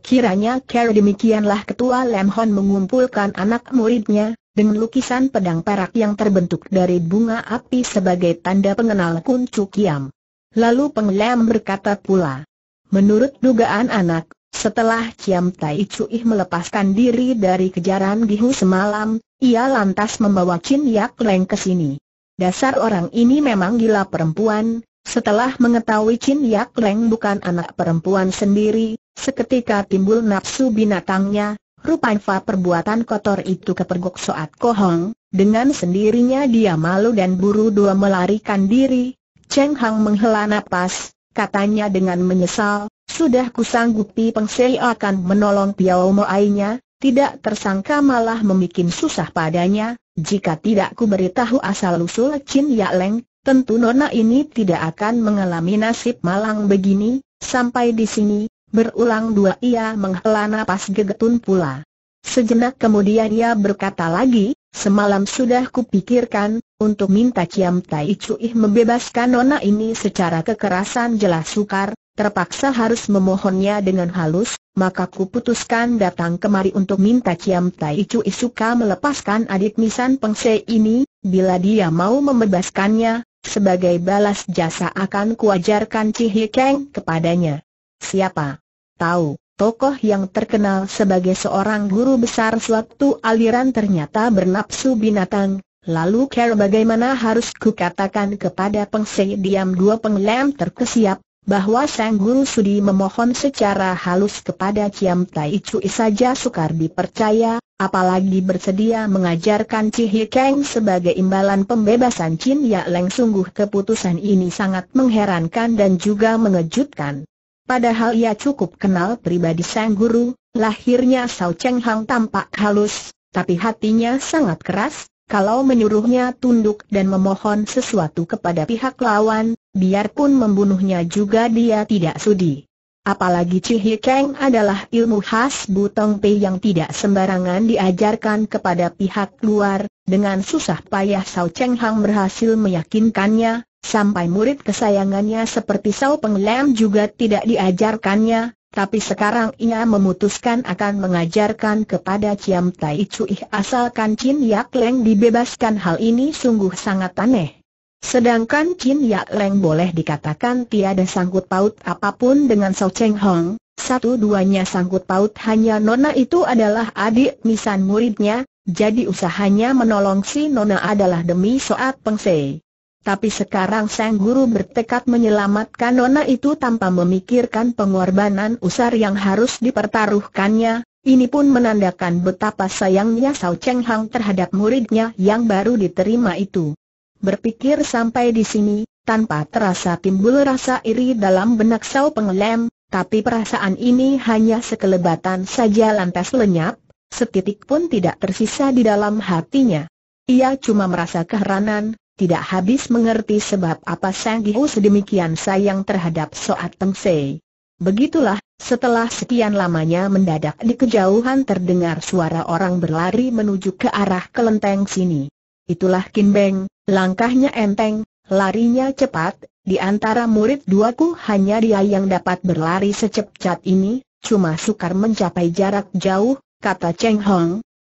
Kiranya kira demikianlah ketua Lemhon mengumpulkan anak muridnya, dengan lukisan pedang perak yang terbentuk dari bunga api sebagai tanda pengenal kuncu kiam. Lalu Peng Lam berkata pula, menurut dugaan anak, setelah Ciam Tai Cui melepaskan diri dari kejaran Gihu semalam, ia lantas membawa Chin Yak Leng ke sini. Dasar orang ini memang gila perempuan, setelah mengetahui Chin Yak Leng bukan anak perempuan sendiri, seketika timbul nafsu binatangnya, rupanya perbuatan kotor itu kepergok Soat Kohong, dengan sendirinya dia malu dan buru dua melarikan diri, Cheng Hang menghela napas, katanya dengan menyesal, sudah kusanggupi Sei akan menolong Piao Moainya, tidak tersangka malah membuat susah padanya, jika tidak ku beritahu asal-usul Chin Yak Leng, tentu nona ini tidak akan mengalami nasib malang begini, sampai di sini, berulang dua ia menghela napas gegetun pula. Sejenak kemudian ia berkata lagi, Semalam sudah kupikirkan, untuk minta Ciam Tai Cui membebaskan nona ini secara kekerasan jelas sukar, terpaksa harus memohonnya dengan halus, maka kuputuskan datang kemari untuk minta Ciam Tai Cui suka melepaskan adik Misan Pengse ini, bila dia mau membebaskannya, sebagai balas jasa akan kuajarkan Cihikeng kepadanya. Siapa? Tahu, tokoh yang terkenal sebagai seorang guru besar suatu aliran ternyata bernapsu binatang, lalu care bagaimana harus kukatakan kepada pengse diam dua penglem terkesiap, bahwa sang guru sudi memohon secara halus kepada Ciam Tai Cui saja sukar dipercaya, apalagi bersedia mengajarkan Cihi Kang sebagai imbalan pembebasan Chin Ya Leng sungguh keputusan ini sangat mengherankan dan juga mengejutkan. Padahal ia cukup kenal pribadi sang guru, lahirnya Sao Cheng Hang tampak halus, tapi hatinya sangat keras, kalau menyuruhnya tunduk dan memohon sesuatu kepada pihak lawan, biarpun membunuhnya juga dia tidak sudi. Apalagi Cihi Kang adalah ilmu khas Butong Pei yang tidak sembarangan diajarkan kepada pihak luar, dengan susah payah Sao Cheng Hang berhasil meyakinkannya, Sampai murid kesayangannya seperti Sao Lam juga tidak diajarkannya, tapi sekarang ia memutuskan akan mengajarkan kepada Ciam Tai Cui asalkan Chin Yak Leng dibebaskan hal ini sungguh sangat aneh. Sedangkan Chin Yak Leng boleh dikatakan tiada sangkut paut apapun dengan Sao Cheng Hong, satu-duanya sangkut paut hanya Nona itu adalah adik misan muridnya, jadi usahanya menolong si Nona adalah demi soat pengsei. Tapi sekarang sang guru bertekad menyelamatkan nona itu tanpa memikirkan pengorbanan usar yang harus dipertaruhkannya. Ini pun menandakan betapa sayangnya Sao Cheng Hang terhadap muridnya yang baru diterima itu. Berpikir sampai di sini, tanpa terasa timbul rasa iri dalam benak Sao Pengelem, tapi perasaan ini hanya sekelebatan saja lantas lenyap, setitik pun tidak tersisa di dalam hatinya. Ia cuma merasa keheranan, tidak habis mengerti sebab apa Sang Gihu sedemikian sayang terhadap Soat Teng Sei. Begitulah, setelah sekian lamanya mendadak di kejauhan terdengar suara orang berlari menuju ke arah kelenteng sini. Itulah Kin Beng, langkahnya enteng, larinya cepat, di antara murid dua ku hanya dia yang dapat berlari secepat ini, cuma sukar mencapai jarak jauh, kata Cheng Hong,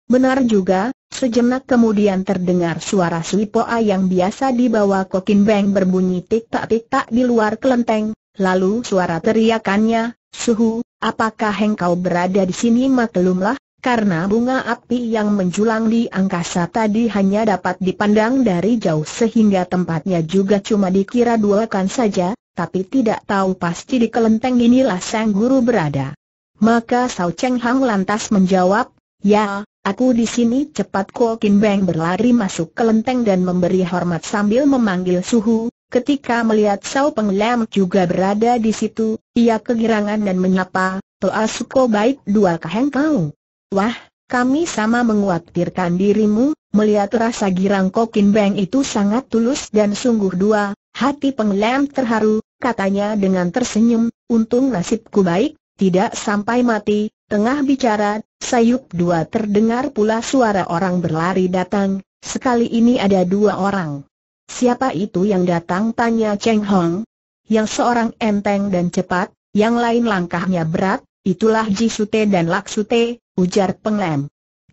Benar juga, sejenak kemudian terdengar suara Swipoa yang biasa dibawa Kokin Beng berbunyi tik-tak-tik-tak di luar kelenteng, lalu suara teriakannya, Suhu, apakah engkau berada di sini maklumlah, karena bunga api yang menjulang di angkasa tadi hanya dapat dipandang dari jauh sehingga tempatnya juga cuma dikira dua kan saja, tapi tidak tahu pasti di kelenteng inilah sang guru berada. Maka Sao Cheng Hang lantas menjawab, ya, Aku di sini cepat Kokin Beng berlari masuk ke lenteng dan memberi hormat sambil memanggil suhu. Ketika melihat Sao Peng Lam juga berada di situ, ia kegirangan dan menyapa, Toa Suko baik dua kaheng kau. Wah, kami sama menguatirkan dirimu, melihat rasa girang Kokin Beng itu sangat tulus dan sungguh dua, hati Peng Lam terharu, katanya dengan tersenyum, untung nasibku baik, tidak sampai mati, tengah bicara, Sayup dua terdengar pula suara orang berlari datang, sekali ini ada dua orang. Siapa itu yang datang tanya Cheng Hong? Yang seorang enteng dan cepat, yang lain langkahnya berat, itulah Ji Sute dan Laksute, ujar Peng penglem.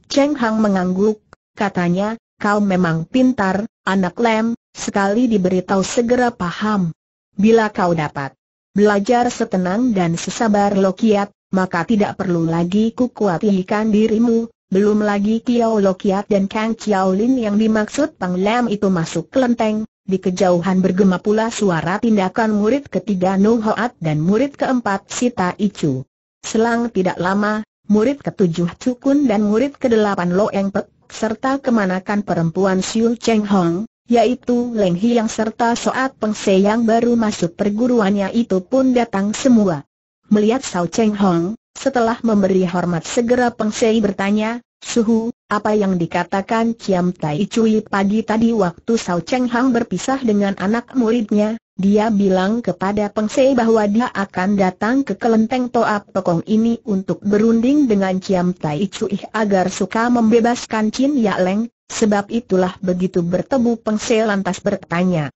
Cheng Hong mengangguk, katanya, kau memang pintar, anak lem, sekali diberitahu segera paham. Bila kau dapat belajar setenang dan sesabar lokiat, maka tidak perlu lagi kukuatikan dirimu, belum lagi Kiao Lokiat dan Kang Chiao Lin yang dimaksud Pang itu masuk ke lenteng, di kejauhan bergema pula suara tindakan murid ketiga Nung Hoat dan murid keempat Sita Icu. Selang tidak lama, murid ketujuh Cukun dan murid kedelapan Lo Eng Pek, serta kemanakan perempuan Siu Cheng Hong, yaitu Leng yang serta Soat Peng Se yang baru masuk perguruannya itu pun datang semua. Melihat Sao Cheng Hong, setelah memberi hormat segera Peng Sei bertanya, Suhu, apa yang dikatakan Ciam Tai Cui pagi tadi waktu Sao Cheng Hong berpisah dengan anak muridnya, dia bilang kepada Peng Sei bahwa dia akan datang ke kelenteng Toa Pekong ini untuk berunding dengan Ciam Tai Cui agar suka membebaskan Chin Ya Leng, sebab itulah begitu bertemu Peng Sei lantas bertanya.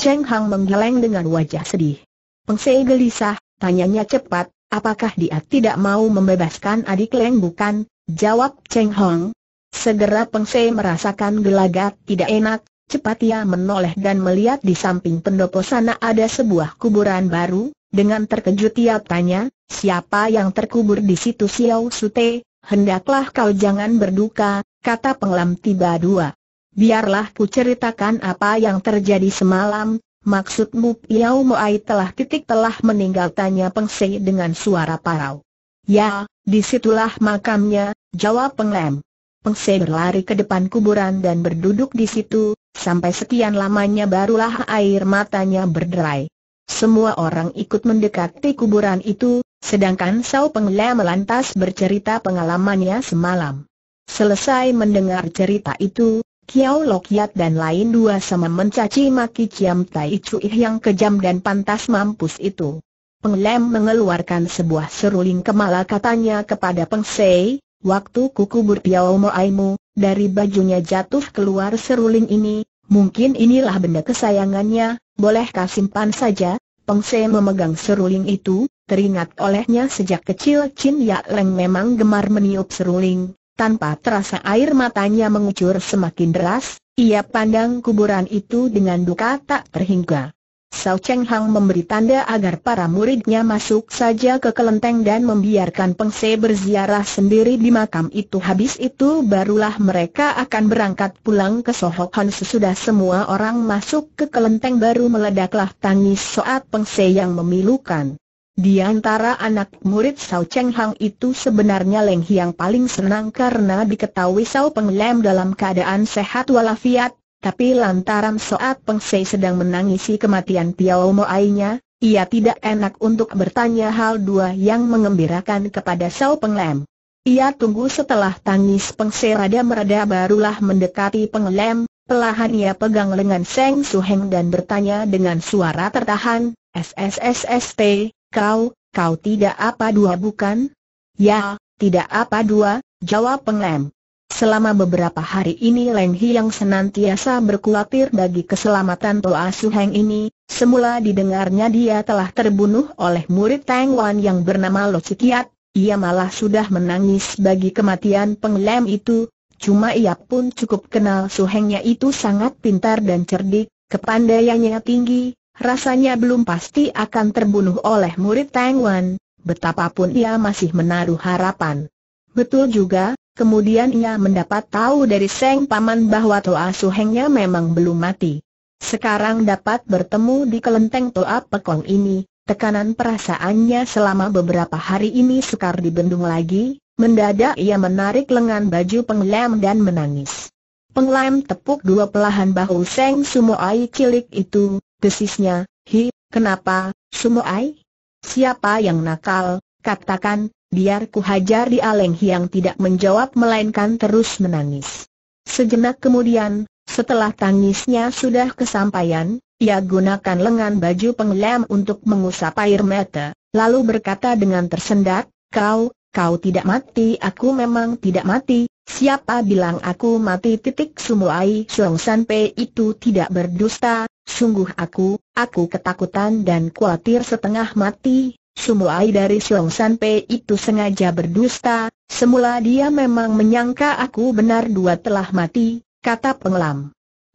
Cheng Hong menggeleng dengan wajah sedih. Peng Sei gelisah, Tanyanya cepat, apakah dia tidak mau membebaskan adik Leng bukan? Jawab Cheng Hong. Segera Peng Sei merasakan gelagat tidak enak, cepat ia menoleh dan melihat di samping pendopo sana ada sebuah kuburan baru, dengan terkejut ia tanya, siapa yang terkubur di situ Xiao Sute, hendaklah kau jangan berduka, kata penglam tiba dua. Biarlah ku ceritakan apa yang terjadi semalam, Maksudmu Piao Moai telah titik telah meninggal tanya Peng Sei dengan suara parau. Ya, disitulah makamnya, jawab Penglem. Peng Sei berlari ke depan kuburan dan berduduk di situ, sampai sekian lamanya barulah air matanya berderai. Semua orang ikut mendekati kuburan itu, sedangkan Sao Penglem lantas bercerita pengalamannya semalam. Selesai mendengar cerita itu, Kiao Lokiat dan lain dua sama mencaci maki Ciam Tai Cui yang kejam dan pantas mampus itu. Penglem mengeluarkan sebuah seruling kemala katanya kepada Peng Sei, waktu ku kubur Piao Moaimu, dari bajunya jatuh keluar seruling ini, mungkin inilah benda kesayangannya, bolehkah simpan saja? Peng Sei memegang seruling itu, teringat olehnya sejak kecil Chin Yak Leng memang gemar meniup seruling, tanpa terasa air matanya mengucur semakin deras, ia pandang kuburan itu dengan duka tak terhingga. Sao Cheng Hang memberi tanda agar para muridnya masuk saja ke kelenteng dan membiarkan Peng Se berziarah sendiri di makam itu habis itu barulah mereka akan berangkat pulang ke Sohok Han sesudah semua orang masuk ke kelenteng baru meledaklah tangis soat Se yang memilukan. Di antara anak murid Sao Cheng Hang itu sebenarnya Leng Hiang paling senang karena diketahui Sao Peng Lem dalam keadaan sehat walafiat, tapi lantaran saat Peng Sei sedang menangisi kematian Piao Mo Ainya, ia tidak enak untuk bertanya hal dua yang mengembirakan kepada Sao Peng Lem. Ia tunggu setelah tangis Peng Sei rada mereda barulah mendekati Peng Lem, Pelahan ia pegang lengan Seng Su Heng dan bertanya dengan suara tertahan, SSSST, Kau, kau tidak apa dua bukan? Ya, tidak apa dua, jawab penglem. Selama beberapa hari ini Leng yang senantiasa berkhawatir bagi keselamatan Toa Su Heng ini, semula didengarnya dia telah terbunuh oleh murid Tang Wan yang bernama Lo Cikiat, ia malah sudah menangis bagi kematian penglem itu, cuma ia pun cukup kenal Su Hengnya itu sangat pintar dan cerdik, kepandaiannya tinggi, rasanya belum pasti akan terbunuh oleh murid Tang Wan, betapapun ia masih menaruh harapan. Betul juga, kemudian ia mendapat tahu dari Seng Paman bahwa Toa Suhengnya memang belum mati. Sekarang dapat bertemu di kelenteng Toa Pekong ini, tekanan perasaannya selama beberapa hari ini sukar dibendung lagi, mendadak ia menarik lengan baju penglem dan menangis. Penglem tepuk dua pelahan bahu Seng Ai cilik itu, Desisnya, hi, kenapa, Sumoai? Siapa yang nakal, katakan, biar ku hajar di Aleng yang tidak menjawab melainkan terus menangis. Sejenak kemudian, setelah tangisnya sudah kesampaian, ia gunakan lengan baju penglem untuk mengusap air mata, lalu berkata dengan tersendat, kau, kau tidak mati aku memang tidak mati, siapa bilang aku mati titik Sumoai Suang pe itu tidak berdusta, Sungguh aku, aku ketakutan dan khawatir setengah mati, Semua ai dari Siong San Pei itu sengaja berdusta, semula dia memang menyangka aku benar dua telah mati, kata pengelam.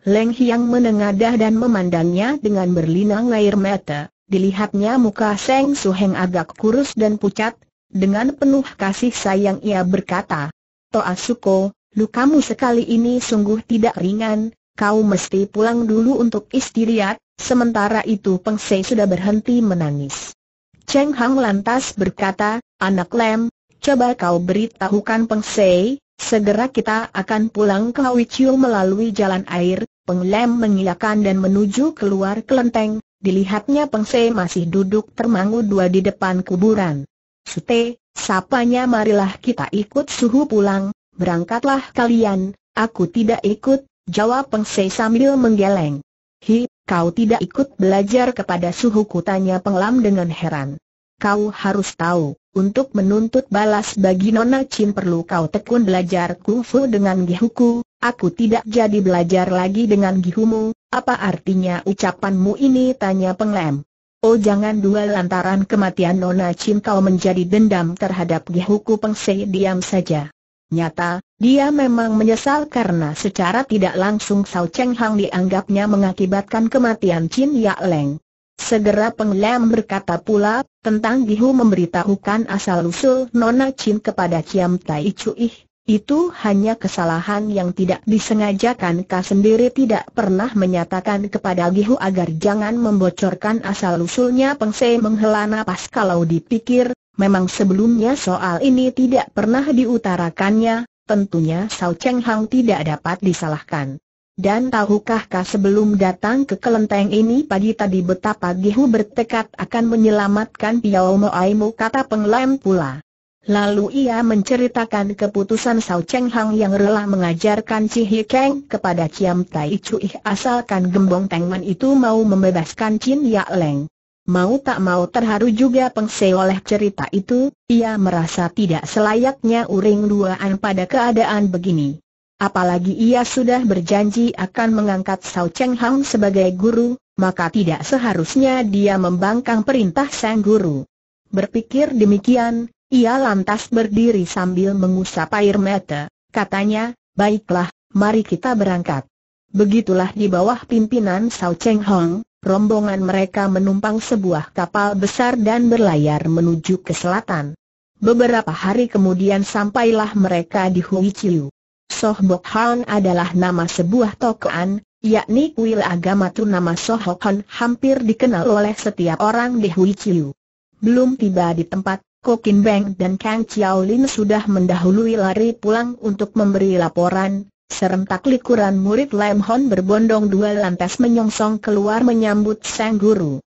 Leng Hiang menengadah dan memandangnya dengan berlinang air mata, dilihatnya muka Seng Heng agak kurus dan pucat, dengan penuh kasih sayang ia berkata, Toa Suko, lukamu sekali ini sungguh tidak ringan, kau mesti pulang dulu untuk istirahat, sementara itu Peng Sei sudah berhenti menangis. Cheng Hang lantas berkata, anak lem, coba kau beritahukan Peng Sei, segera kita akan pulang ke Huichiu melalui jalan air, Peng Lem mengiyakan dan menuju keluar kelenteng, dilihatnya Peng Sei masih duduk termangu dua di depan kuburan. Sute, sapanya marilah kita ikut suhu pulang, berangkatlah kalian, aku tidak ikut, Jawab Peng Sei sambil menggeleng. Hi, kau tidak ikut belajar kepada suhu kutanya tanya Lam dengan heran. Kau harus tahu, untuk menuntut balas bagi Nona Chin perlu kau tekun belajar kungfu dengan gihuku, aku tidak jadi belajar lagi dengan gihumu, apa artinya ucapanmu ini tanya Peng Lam. Oh jangan dua lantaran kematian Nona Chin kau menjadi dendam terhadap gihuku Peng Sei diam saja. Nyata, dia memang menyesal karena secara tidak langsung Sao Cheng Hang dianggapnya mengakibatkan kematian Chin Yak Leng. Segera Peng Penglem berkata pula, tentang Gihu memberitahukan asal-usul Nona Chin kepada Chiam Tai Chu Ih itu hanya kesalahan yang tidak disengajakan Kau sendiri tidak pernah menyatakan kepada Gihu agar jangan membocorkan asal-usulnya Pengse menghela napas kalau dipikir, memang sebelumnya soal ini tidak pernah diutarakannya, tentunya Sao Cheng Hang tidak dapat disalahkan. Dan tahukah kau sebelum datang ke kelenteng ini pagi tadi betapa Gihu bertekad akan menyelamatkan Piao Mo Aimu? kata penglem pula. Lalu ia menceritakan keputusan Sao Cheng Hang yang rela mengajarkan Chi Hi Kang kepada Chiam Tai Chu Ih asalkan gembong Tengman itu mau membebaskan Chin Ya Leng. Mau tak mau terharu juga Pengse oleh cerita itu, ia merasa tidak selayaknya uring duaan pada keadaan begini. Apalagi ia sudah berjanji akan mengangkat Sao Cheng Hang sebagai guru, maka tidak seharusnya dia membangkang perintah sang guru. Berpikir demikian, ia lantas berdiri sambil mengusap air mata, katanya, baiklah, mari kita berangkat. Begitulah di bawah pimpinan Sao Cheng Hong, rombongan mereka menumpang sebuah kapal besar dan berlayar menuju ke selatan. Beberapa hari kemudian sampailah mereka di Hui Chiu. Soh Bok Han adalah nama sebuah tokoan, yakni kuil agama nama Soh Hok Han hampir dikenal oleh setiap orang di Hui Chiu. Belum tiba di tempat, Kokin Beng dan Kang Chiao Lin sudah mendahului lari pulang untuk memberi laporan, serentak likuran murid Lam Hon berbondong dua lantas menyongsong keluar menyambut sang guru.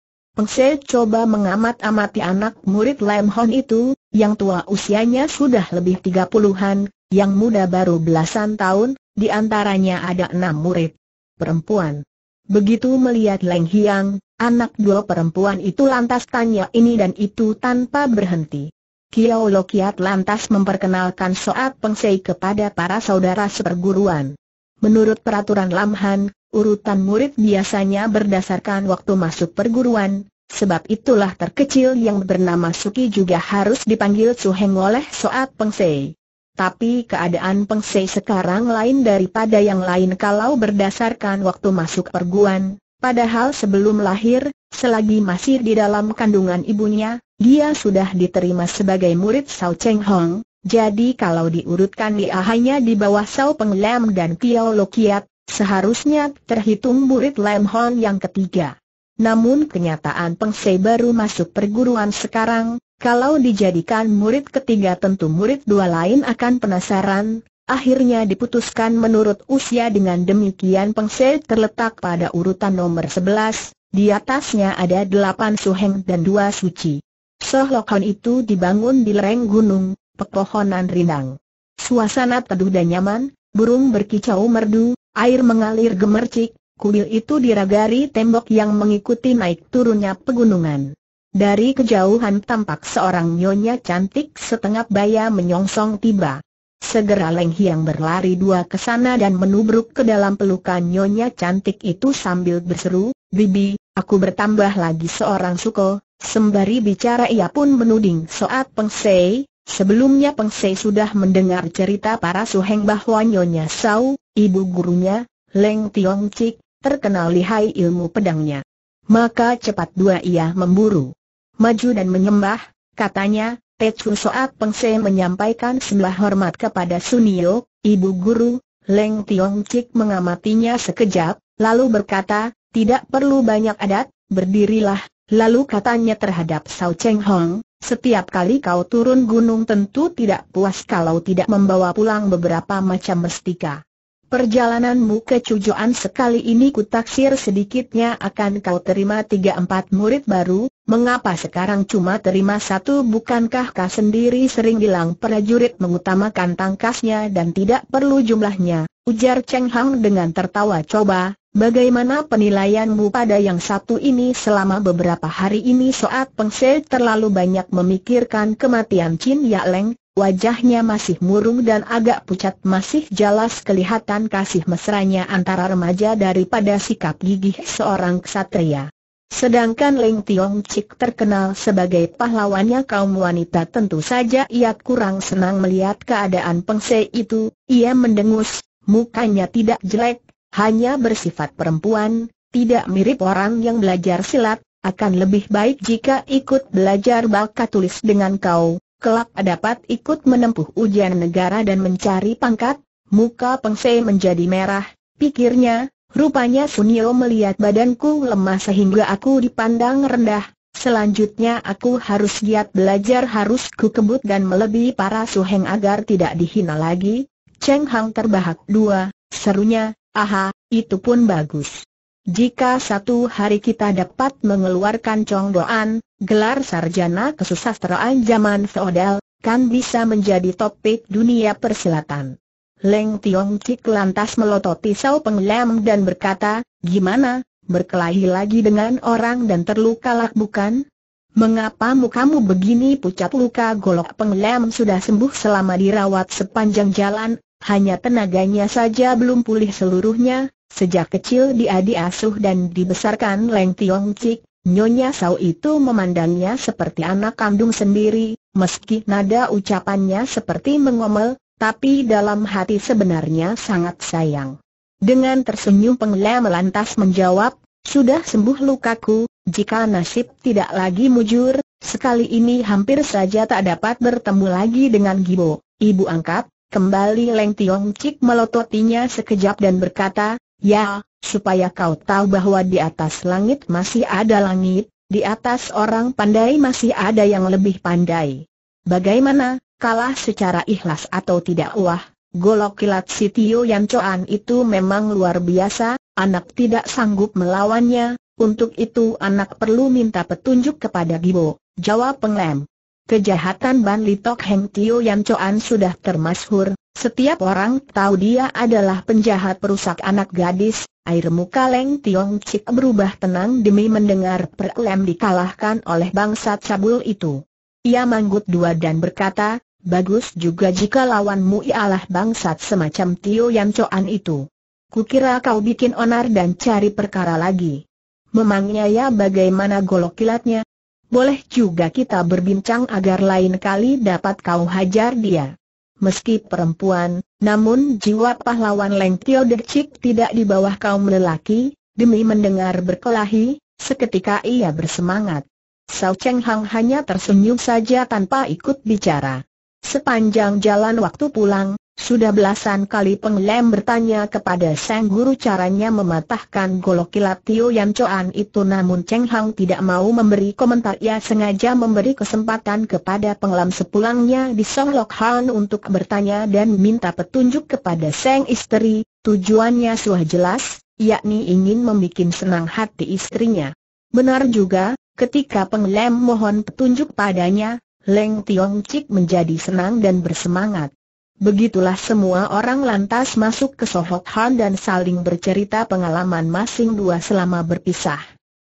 Se coba mengamat-amati anak murid Lam Hon itu, yang tua usianya sudah lebih tiga puluhan, yang muda baru belasan tahun, di antaranya ada enam murid perempuan. Begitu melihat Leng Hiang, Anak dua perempuan itu lantas tanya ini dan itu tanpa berhenti. Kiao Lokiat lantas memperkenalkan Soat Pengsei kepada para saudara seperguruan. Menurut peraturan Lamhan, urutan murid biasanya berdasarkan waktu masuk perguruan, Sebab itulah terkecil yang bernama Suki juga harus dipanggil Suheng oleh Soat Pengsei. Tapi keadaan Pengsei sekarang lain daripada yang lain kalau berdasarkan waktu masuk perguruan. Padahal sebelum lahir, selagi masih di dalam kandungan ibunya, dia sudah diterima sebagai murid Sao Cheng Hong, jadi kalau diurutkan dia hanya di bawah Sao Peng Lam dan Tiao Lo Kiat, seharusnya terhitung murid Lam Hong yang ketiga. Namun kenyataan Peng Se baru masuk perguruan sekarang, kalau dijadikan murid ketiga tentu murid dua lain akan penasaran, Akhirnya diputuskan menurut usia dengan demikian Pengse terletak pada urutan nomor 11, di atasnya ada 8 suheng dan 2 suci. Sohlokon itu dibangun di lereng gunung, pepohonan rindang. Suasana teduh dan nyaman, burung berkicau merdu, air mengalir gemercik, kuil itu diragari tembok yang mengikuti naik turunnya pegunungan. Dari kejauhan tampak seorang nyonya cantik setengah baya menyongsong tiba. Segera Leng Hiang berlari dua ke sana dan menubruk ke dalam pelukan nyonya cantik itu sambil berseru, Bibi, aku bertambah lagi seorang suko, sembari bicara ia pun menuding soat Sei. sebelumnya Peng Sei sudah mendengar cerita para suheng bahwa nyonya Sau, ibu gurunya, Leng Tiong Cik, terkenal lihai ilmu pedangnya. Maka cepat dua ia memburu. Maju dan menyembah, katanya, Pecu Soat Pengse menyampaikan sembah hormat kepada Sunio, ibu guru, Leng Tiong Cik mengamatinya sekejap, lalu berkata, tidak perlu banyak adat, berdirilah, lalu katanya terhadap Sao Cheng Hong, setiap kali kau turun gunung tentu tidak puas kalau tidak membawa pulang beberapa macam mestika. Perjalananmu ke Cujuan sekali ini kutaksir sedikitnya akan kau terima tiga empat murid baru, mengapa sekarang cuma terima satu bukankah kau sendiri sering bilang prajurit mengutamakan tangkasnya dan tidak perlu jumlahnya, ujar Cheng Hang dengan tertawa coba, bagaimana penilaianmu pada yang satu ini selama beberapa hari ini soat pengse terlalu banyak memikirkan kematian Chin Ya Leng, Wajahnya masih murung dan agak pucat masih jelas kelihatan kasih mesranya antara remaja daripada sikap gigih seorang ksatria. Sedangkan Ling Tiong Cik terkenal sebagai pahlawannya kaum wanita tentu saja ia kurang senang melihat keadaan pengse itu, ia mendengus, mukanya tidak jelek, hanya bersifat perempuan, tidak mirip orang yang belajar silat, akan lebih baik jika ikut belajar bakat tulis dengan kau, kelak dapat ikut menempuh ujian negara dan mencari pangkat, muka Pengse menjadi merah, pikirnya, rupanya Sunio melihat badanku lemah sehingga aku dipandang rendah, selanjutnya aku harus giat belajar harus kukebut dan melebihi para suheng agar tidak dihina lagi, Cheng Hang terbahak dua, serunya, aha, itu pun bagus. Jika satu hari kita dapat mengeluarkan congdoan, gelar sarjana kesusasteraan zaman feodal, kan bisa menjadi topik dunia persilatan. Leng Tiong Cik lantas melotot pisau penglem dan berkata, gimana, berkelahi lagi dengan orang dan terluka lak bukan? Mengapa mukamu begini pucat luka golok penglem sudah sembuh selama dirawat sepanjang jalan, hanya tenaganya saja belum pulih seluruhnya, Sejak kecil dia diasuh dan dibesarkan Leng Tiong Cik, Nyonya Sau itu memandangnya seperti anak kandung sendiri, meski nada ucapannya seperti mengomel, tapi dalam hati sebenarnya sangat sayang. Dengan tersenyum pengelam lantas menjawab, sudah sembuh lukaku, jika nasib tidak lagi mujur, sekali ini hampir saja tak dapat bertemu lagi dengan Gibo, ibu angkat, kembali Leng Tiong Cik melototinya sekejap dan berkata, Ya, supaya kau tahu bahwa di atas langit masih ada langit, di atas orang pandai masih ada yang lebih pandai. Bagaimana, kalah secara ikhlas atau tidak wah, golok kilat si Tio Yan Choan itu memang luar biasa, anak tidak sanggup melawannya, untuk itu anak perlu minta petunjuk kepada Gibo, jawab penglem. Kejahatan Ban Litok Heng Tio Yan Choan sudah termasyhur, setiap orang tahu dia adalah penjahat perusak anak gadis, air muka Leng Tiong Cik berubah tenang demi mendengar Perlem dikalahkan oleh bangsa cabul itu. Ia manggut dua dan berkata, bagus juga jika lawanmu ialah bangsat semacam Tio Yan Coan itu. Kukira kau bikin onar dan cari perkara lagi. Memangnya ya bagaimana golok kilatnya? Boleh juga kita berbincang agar lain kali dapat kau hajar dia. Meski perempuan, namun jiwa pahlawan Leng Tio tidak di bawah kaum lelaki, demi mendengar berkelahi, seketika ia bersemangat. Sao Cheng Hang hanya tersenyum saja tanpa ikut bicara. Sepanjang jalan waktu pulang, sudah belasan kali Penglem bertanya kepada Sang Guru caranya mematahkan golok kilat Tio Yan Choan itu namun Cheng Hang tidak mau memberi komentar ia sengaja memberi kesempatan kepada Penglem sepulangnya di Song Lok Han untuk bertanya dan minta petunjuk kepada Sang Istri, tujuannya sudah jelas, yakni ingin membuat senang hati istrinya. Benar juga, ketika Penglem mohon petunjuk padanya, Leng Tiong Cik menjadi senang dan bersemangat. Begitulah semua orang lantas masuk ke Sohok Han dan saling bercerita pengalaman masing dua selama berpisah.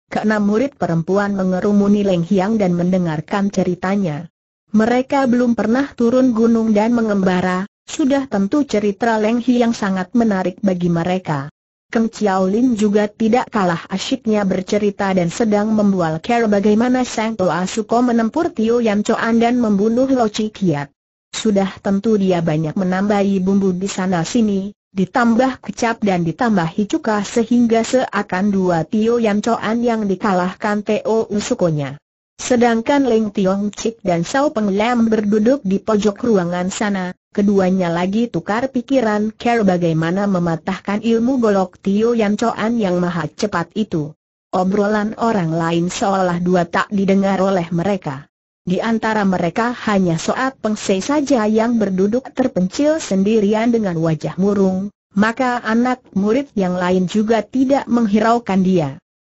Keenam murid perempuan mengerumuni Leng Hiang dan mendengarkan ceritanya. Mereka belum pernah turun gunung dan mengembara, sudah tentu cerita Leng Hiang sangat menarik bagi mereka. Keng Chiao Lin juga tidak kalah asyiknya bercerita dan sedang membual kera bagaimana Sang Toa Suko menempur Tio Yan Choan dan membunuh Lo Chi Kiat. Sudah tentu dia banyak menambahi bumbu di sana-sini, ditambah kecap dan ditambah hicuka sehingga seakan dua Tio Yan Coan yang dikalahkan Teo Usukonya. Sedangkan Ling Tiong Cik dan Sao Peng Lam berduduk di pojok ruangan sana, keduanya lagi tukar pikiran care bagaimana mematahkan ilmu golok Tio Yan Coan yang maha cepat itu. Obrolan orang lain seolah dua tak didengar oleh mereka. Di antara mereka hanya Soat Pengse saja yang berduduk terpencil sendirian dengan wajah murung, maka anak murid yang lain juga tidak menghiraukan dia.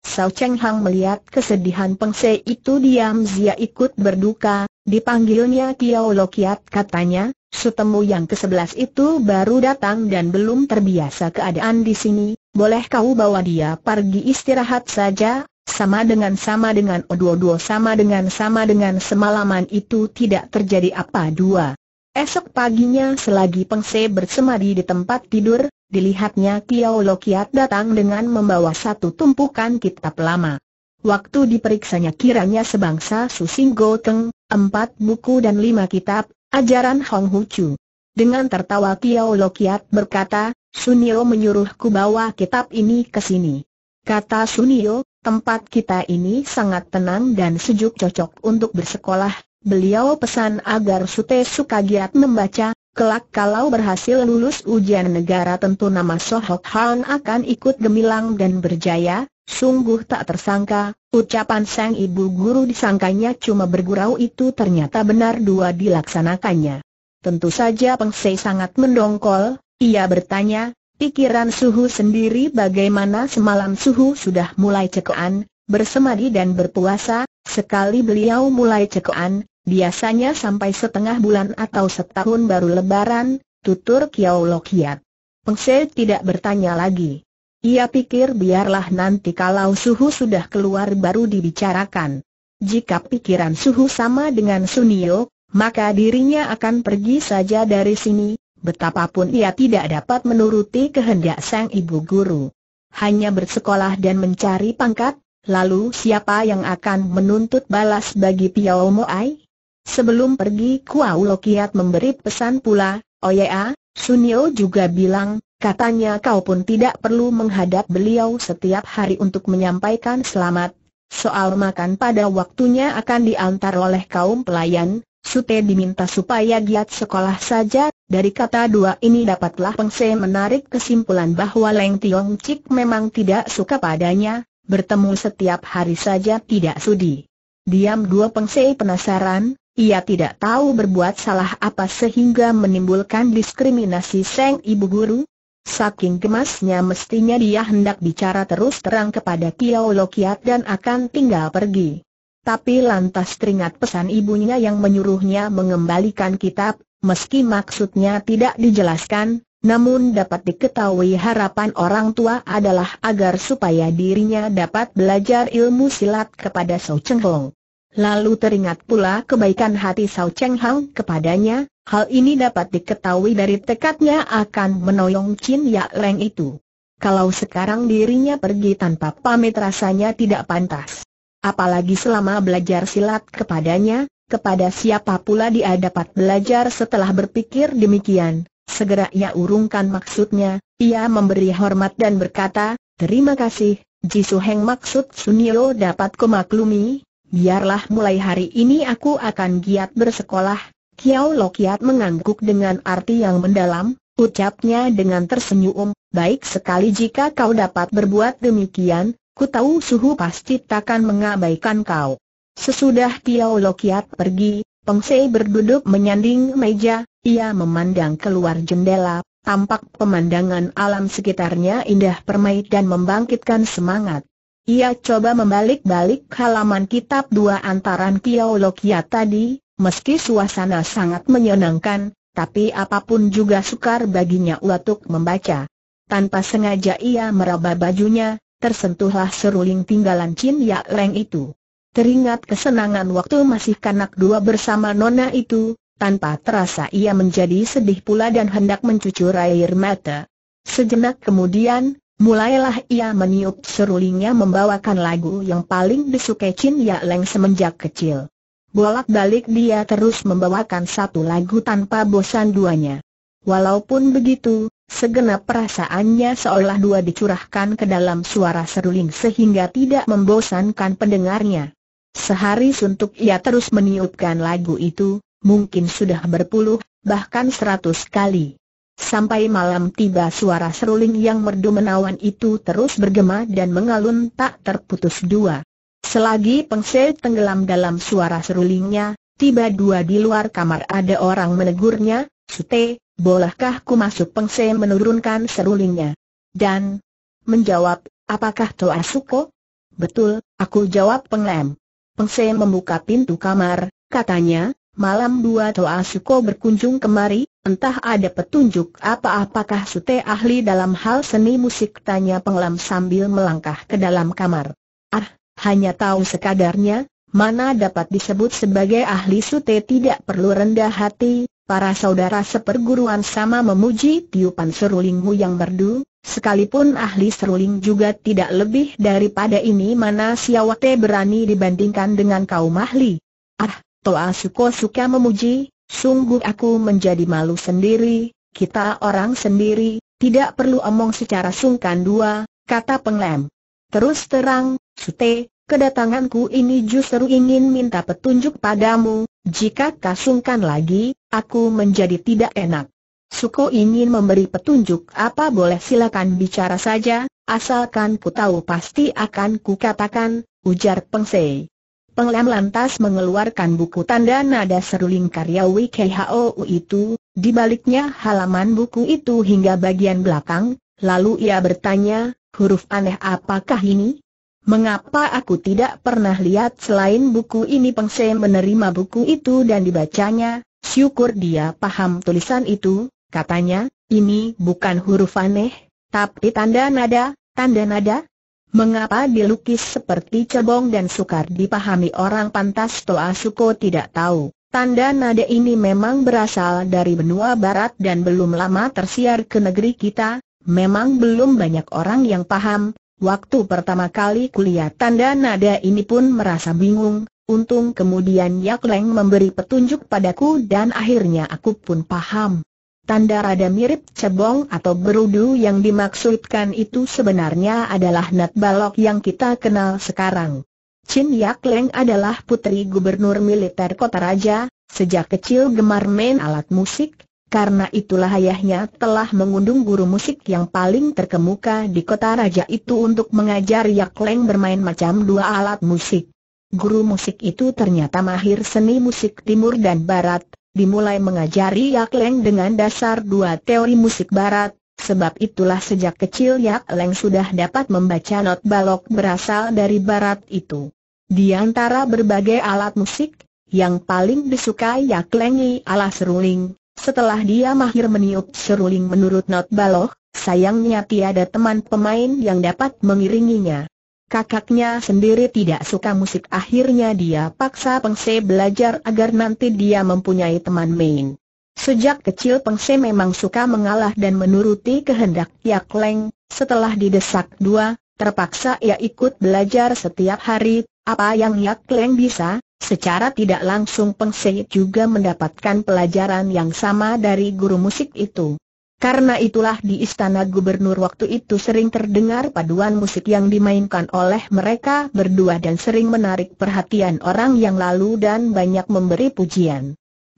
Sao Cheng Hang melihat kesedihan Pengse itu diam zia ikut berduka, dipanggilnya Kiao Lo Kiat katanya, sutemu yang ke-11 itu baru datang dan belum terbiasa keadaan di sini, boleh kau bawa dia pergi istirahat saja, sama dengan sama dengan odo-odo sama dengan sama dengan semalaman itu tidak terjadi apa dua. Esok paginya selagi Pengse bersemadi di tempat tidur, dilihatnya Kiao Lokiat datang dengan membawa satu tumpukan kitab lama. Waktu diperiksanya kiranya sebangsa Susing Goteng, empat buku dan lima kitab, ajaran Hong Hucu. Dengan tertawa Kiao Lokiat berkata, Sunio menyuruhku bawa kitab ini ke sini. Kata Sunio, Tempat kita ini sangat tenang dan sejuk cocok untuk bersekolah, beliau pesan agar Sute suka giat membaca, kelak kalau berhasil lulus ujian negara tentu nama Sohok Han akan ikut gemilang dan berjaya, sungguh tak tersangka, ucapan sang ibu guru disangkanya cuma bergurau itu ternyata benar dua dilaksanakannya. Tentu saja Peng Sei sangat mendongkol, ia bertanya, Pikiran Suhu sendiri bagaimana semalam Suhu sudah mulai cekoan, bersemadi dan berpuasa, sekali beliau mulai cekoan, biasanya sampai setengah bulan atau setahun baru lebaran, tutur Kiau Lokiat. Pengse tidak bertanya lagi. Ia pikir biarlah nanti kalau Suhu sudah keluar baru dibicarakan. Jika pikiran Suhu sama dengan Sunio, maka dirinya akan pergi saja dari sini, betapapun ia tidak dapat menuruti kehendak sang ibu guru. Hanya bersekolah dan mencari pangkat, lalu siapa yang akan menuntut balas bagi Piao Moai? Sebelum pergi Kuau Lokiat memberi pesan pula, Oya, Sunio juga bilang, katanya kau pun tidak perlu menghadap beliau setiap hari untuk menyampaikan selamat. Soal makan pada waktunya akan diantar oleh kaum pelayan, Sute diminta supaya giat sekolah saja dari kata dua ini dapatlah Peng Se menarik kesimpulan bahwa Leng Tiong Cik memang tidak suka padanya, bertemu setiap hari saja tidak sudi. Diam dua Peng Se penasaran, ia tidak tahu berbuat salah apa sehingga menimbulkan diskriminasi Seng Ibu Guru. Saking gemasnya mestinya dia hendak bicara terus terang kepada Kiao Lokiat dan akan tinggal pergi tapi lantas teringat pesan ibunya yang menyuruhnya mengembalikan kitab, meski maksudnya tidak dijelaskan, namun dapat diketahui harapan orang tua adalah agar supaya dirinya dapat belajar ilmu silat kepada Sao Cheng Hong. Lalu teringat pula kebaikan hati Sao Cheng Hong kepadanya, hal ini dapat diketahui dari tekadnya akan menoyong Chin Ya Leng itu. Kalau sekarang dirinya pergi tanpa pamit rasanya tidak pantas. Apalagi selama belajar silat kepadanya, kepada siapa pula dia dapat belajar setelah berpikir demikian. Segera ia urungkan maksudnya, ia memberi hormat dan berkata, Terima kasih, Ji Jisu Heng maksud Sunio dapat kumaklumi, biarlah mulai hari ini aku akan giat bersekolah. Kiao Lo Kiat mengangguk dengan arti yang mendalam, ucapnya dengan tersenyum, baik sekali jika kau dapat berbuat demikian, Ku tahu suhu pasti takkan mengabaikan kau. Sesudah Tiao Lokiat pergi, Peng Sei berduduk menyanding meja, ia memandang keluar jendela, tampak pemandangan alam sekitarnya indah permai dan membangkitkan semangat. Ia coba membalik-balik halaman kitab dua antaran Tiao Lokiat tadi, meski suasana sangat menyenangkan, tapi apapun juga sukar baginya untuk membaca. Tanpa sengaja ia meraba bajunya, tersentuhlah seruling tinggalan Chin Ya Leng itu. Teringat kesenangan waktu masih kanak dua bersama Nona itu, tanpa terasa ia menjadi sedih pula dan hendak mencucur air mata. Sejenak kemudian, mulailah ia meniup serulingnya membawakan lagu yang paling disukai Chin Ya Leng semenjak kecil. Bolak-balik dia terus membawakan satu lagu tanpa bosan duanya. Walaupun begitu, Segenap perasaannya seolah dua dicurahkan ke dalam suara seruling sehingga tidak membosankan pendengarnya. Sehari suntuk ia terus meniupkan lagu itu, mungkin sudah berpuluh, bahkan seratus kali. Sampai malam tiba suara seruling yang merdu menawan itu terus bergema dan mengalun tak terputus dua. Selagi pengsel tenggelam dalam suara serulingnya, tiba dua di luar kamar ada orang menegurnya, Sute, Bolehkah ku masuk pengse menurunkan serulingnya? Dan menjawab, apakah Toasuko? Betul, aku jawab penglem. Pengse membuka pintu kamar, katanya, malam dua Toasuko berkunjung kemari, entah ada petunjuk apa-apakah sute ahli dalam hal seni musik tanya penglem sambil melangkah ke dalam kamar. Ah, hanya tahu sekadarnya, mana dapat disebut sebagai ahli sute tidak perlu rendah hati, Para saudara seperguruan sama memuji tiupan serulingmu yang merdu, sekalipun ahli seruling juga tidak lebih daripada ini mana Siawate berani dibandingkan dengan kaum ahli. Ah, Toa Suko suka memuji, sungguh aku menjadi malu sendiri, kita orang sendiri, tidak perlu omong secara sungkan dua, kata penglem. Terus terang, Sute, kedatanganku ini justru ingin minta petunjuk padamu, jika kasungkan lagi, aku menjadi tidak enak. Suko ingin memberi petunjuk apa boleh silakan bicara saja, asalkan ku tahu pasti akan ku katakan, ujar Peng Sei. Peng Lam lantas mengeluarkan buku tanda nada seruling karya WKHOU itu, dibaliknya halaman buku itu hingga bagian belakang, lalu ia bertanya, huruf aneh apakah ini? Mengapa aku tidak pernah lihat selain buku ini Pengse menerima buku itu dan dibacanya, syukur dia paham tulisan itu, katanya, ini bukan huruf aneh, tapi tanda nada, tanda nada? Mengapa dilukis seperti cebong dan sukar dipahami orang pantas Toa Suko tidak tahu. Tanda nada ini memang berasal dari benua barat dan belum lama tersiar ke negeri kita, memang belum banyak orang yang paham, Waktu pertama kali kuliah tanda nada ini pun merasa bingung, untung kemudian Yak Leng memberi petunjuk padaku dan akhirnya aku pun paham. Tanda rada mirip cebong atau berudu yang dimaksudkan itu sebenarnya adalah nat balok yang kita kenal sekarang. Chin Yak Leng adalah putri gubernur militer kota raja, sejak kecil gemar main alat musik, karena itulah ayahnya telah mengundung guru musik yang paling terkemuka di kota raja itu untuk mengajar Yak leng bermain macam dua alat musik. Guru musik itu ternyata mahir seni musik timur dan barat, dimulai mengajari Yak leng dengan dasar dua teori musik barat, sebab itulah sejak kecil Yak leng sudah dapat membaca not balok berasal dari barat itu. Di antara berbagai alat musik, yang paling disukai Yak Leng ialah seruling, setelah dia mahir meniup seruling menurut Not Baloh, sayangnya tiada teman pemain yang dapat mengiringinya. Kakaknya sendiri tidak suka musik akhirnya dia paksa Pengse belajar agar nanti dia mempunyai teman main. Sejak kecil Pengse memang suka mengalah dan menuruti kehendak Yak Leng, setelah didesak dua, terpaksa ia ikut belajar setiap hari, apa yang Yak Leng bisa, Secara tidak langsung Peng Sei juga mendapatkan pelajaran yang sama dari guru musik itu. Karena itulah di istana gubernur waktu itu sering terdengar paduan musik yang dimainkan oleh mereka berdua dan sering menarik perhatian orang yang lalu dan banyak memberi pujian.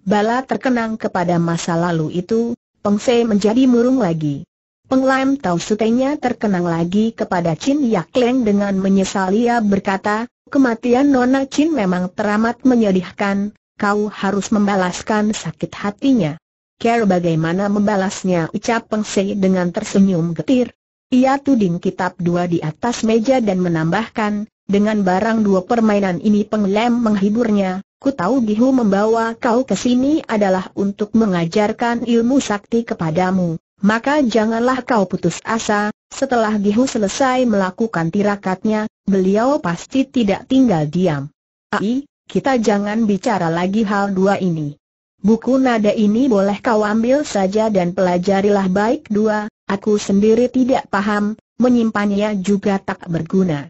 Bala terkenang kepada masa lalu itu, Peng Sei menjadi murung lagi. Peng Lam Tau Sutenya terkenang lagi kepada Chin Yak Leng dengan menyesal ia berkata, Kematian Nona Chin memang teramat menyedihkan, kau harus membalaskan sakit hatinya. Care bagaimana membalasnya ucap Peng Sei dengan tersenyum getir. Ia tuding kitab dua di atas meja dan menambahkan, dengan barang dua permainan ini Peng Lem menghiburnya, ku tahu Gihu membawa kau ke sini adalah untuk mengajarkan ilmu sakti kepadamu. Maka janganlah kau putus asa, setelah Gihu selesai melakukan tirakatnya, beliau pasti tidak tinggal diam. Ai, kita jangan bicara lagi hal dua ini. Buku nada ini boleh kau ambil saja dan pelajarilah baik dua, aku sendiri tidak paham, menyimpannya juga tak berguna.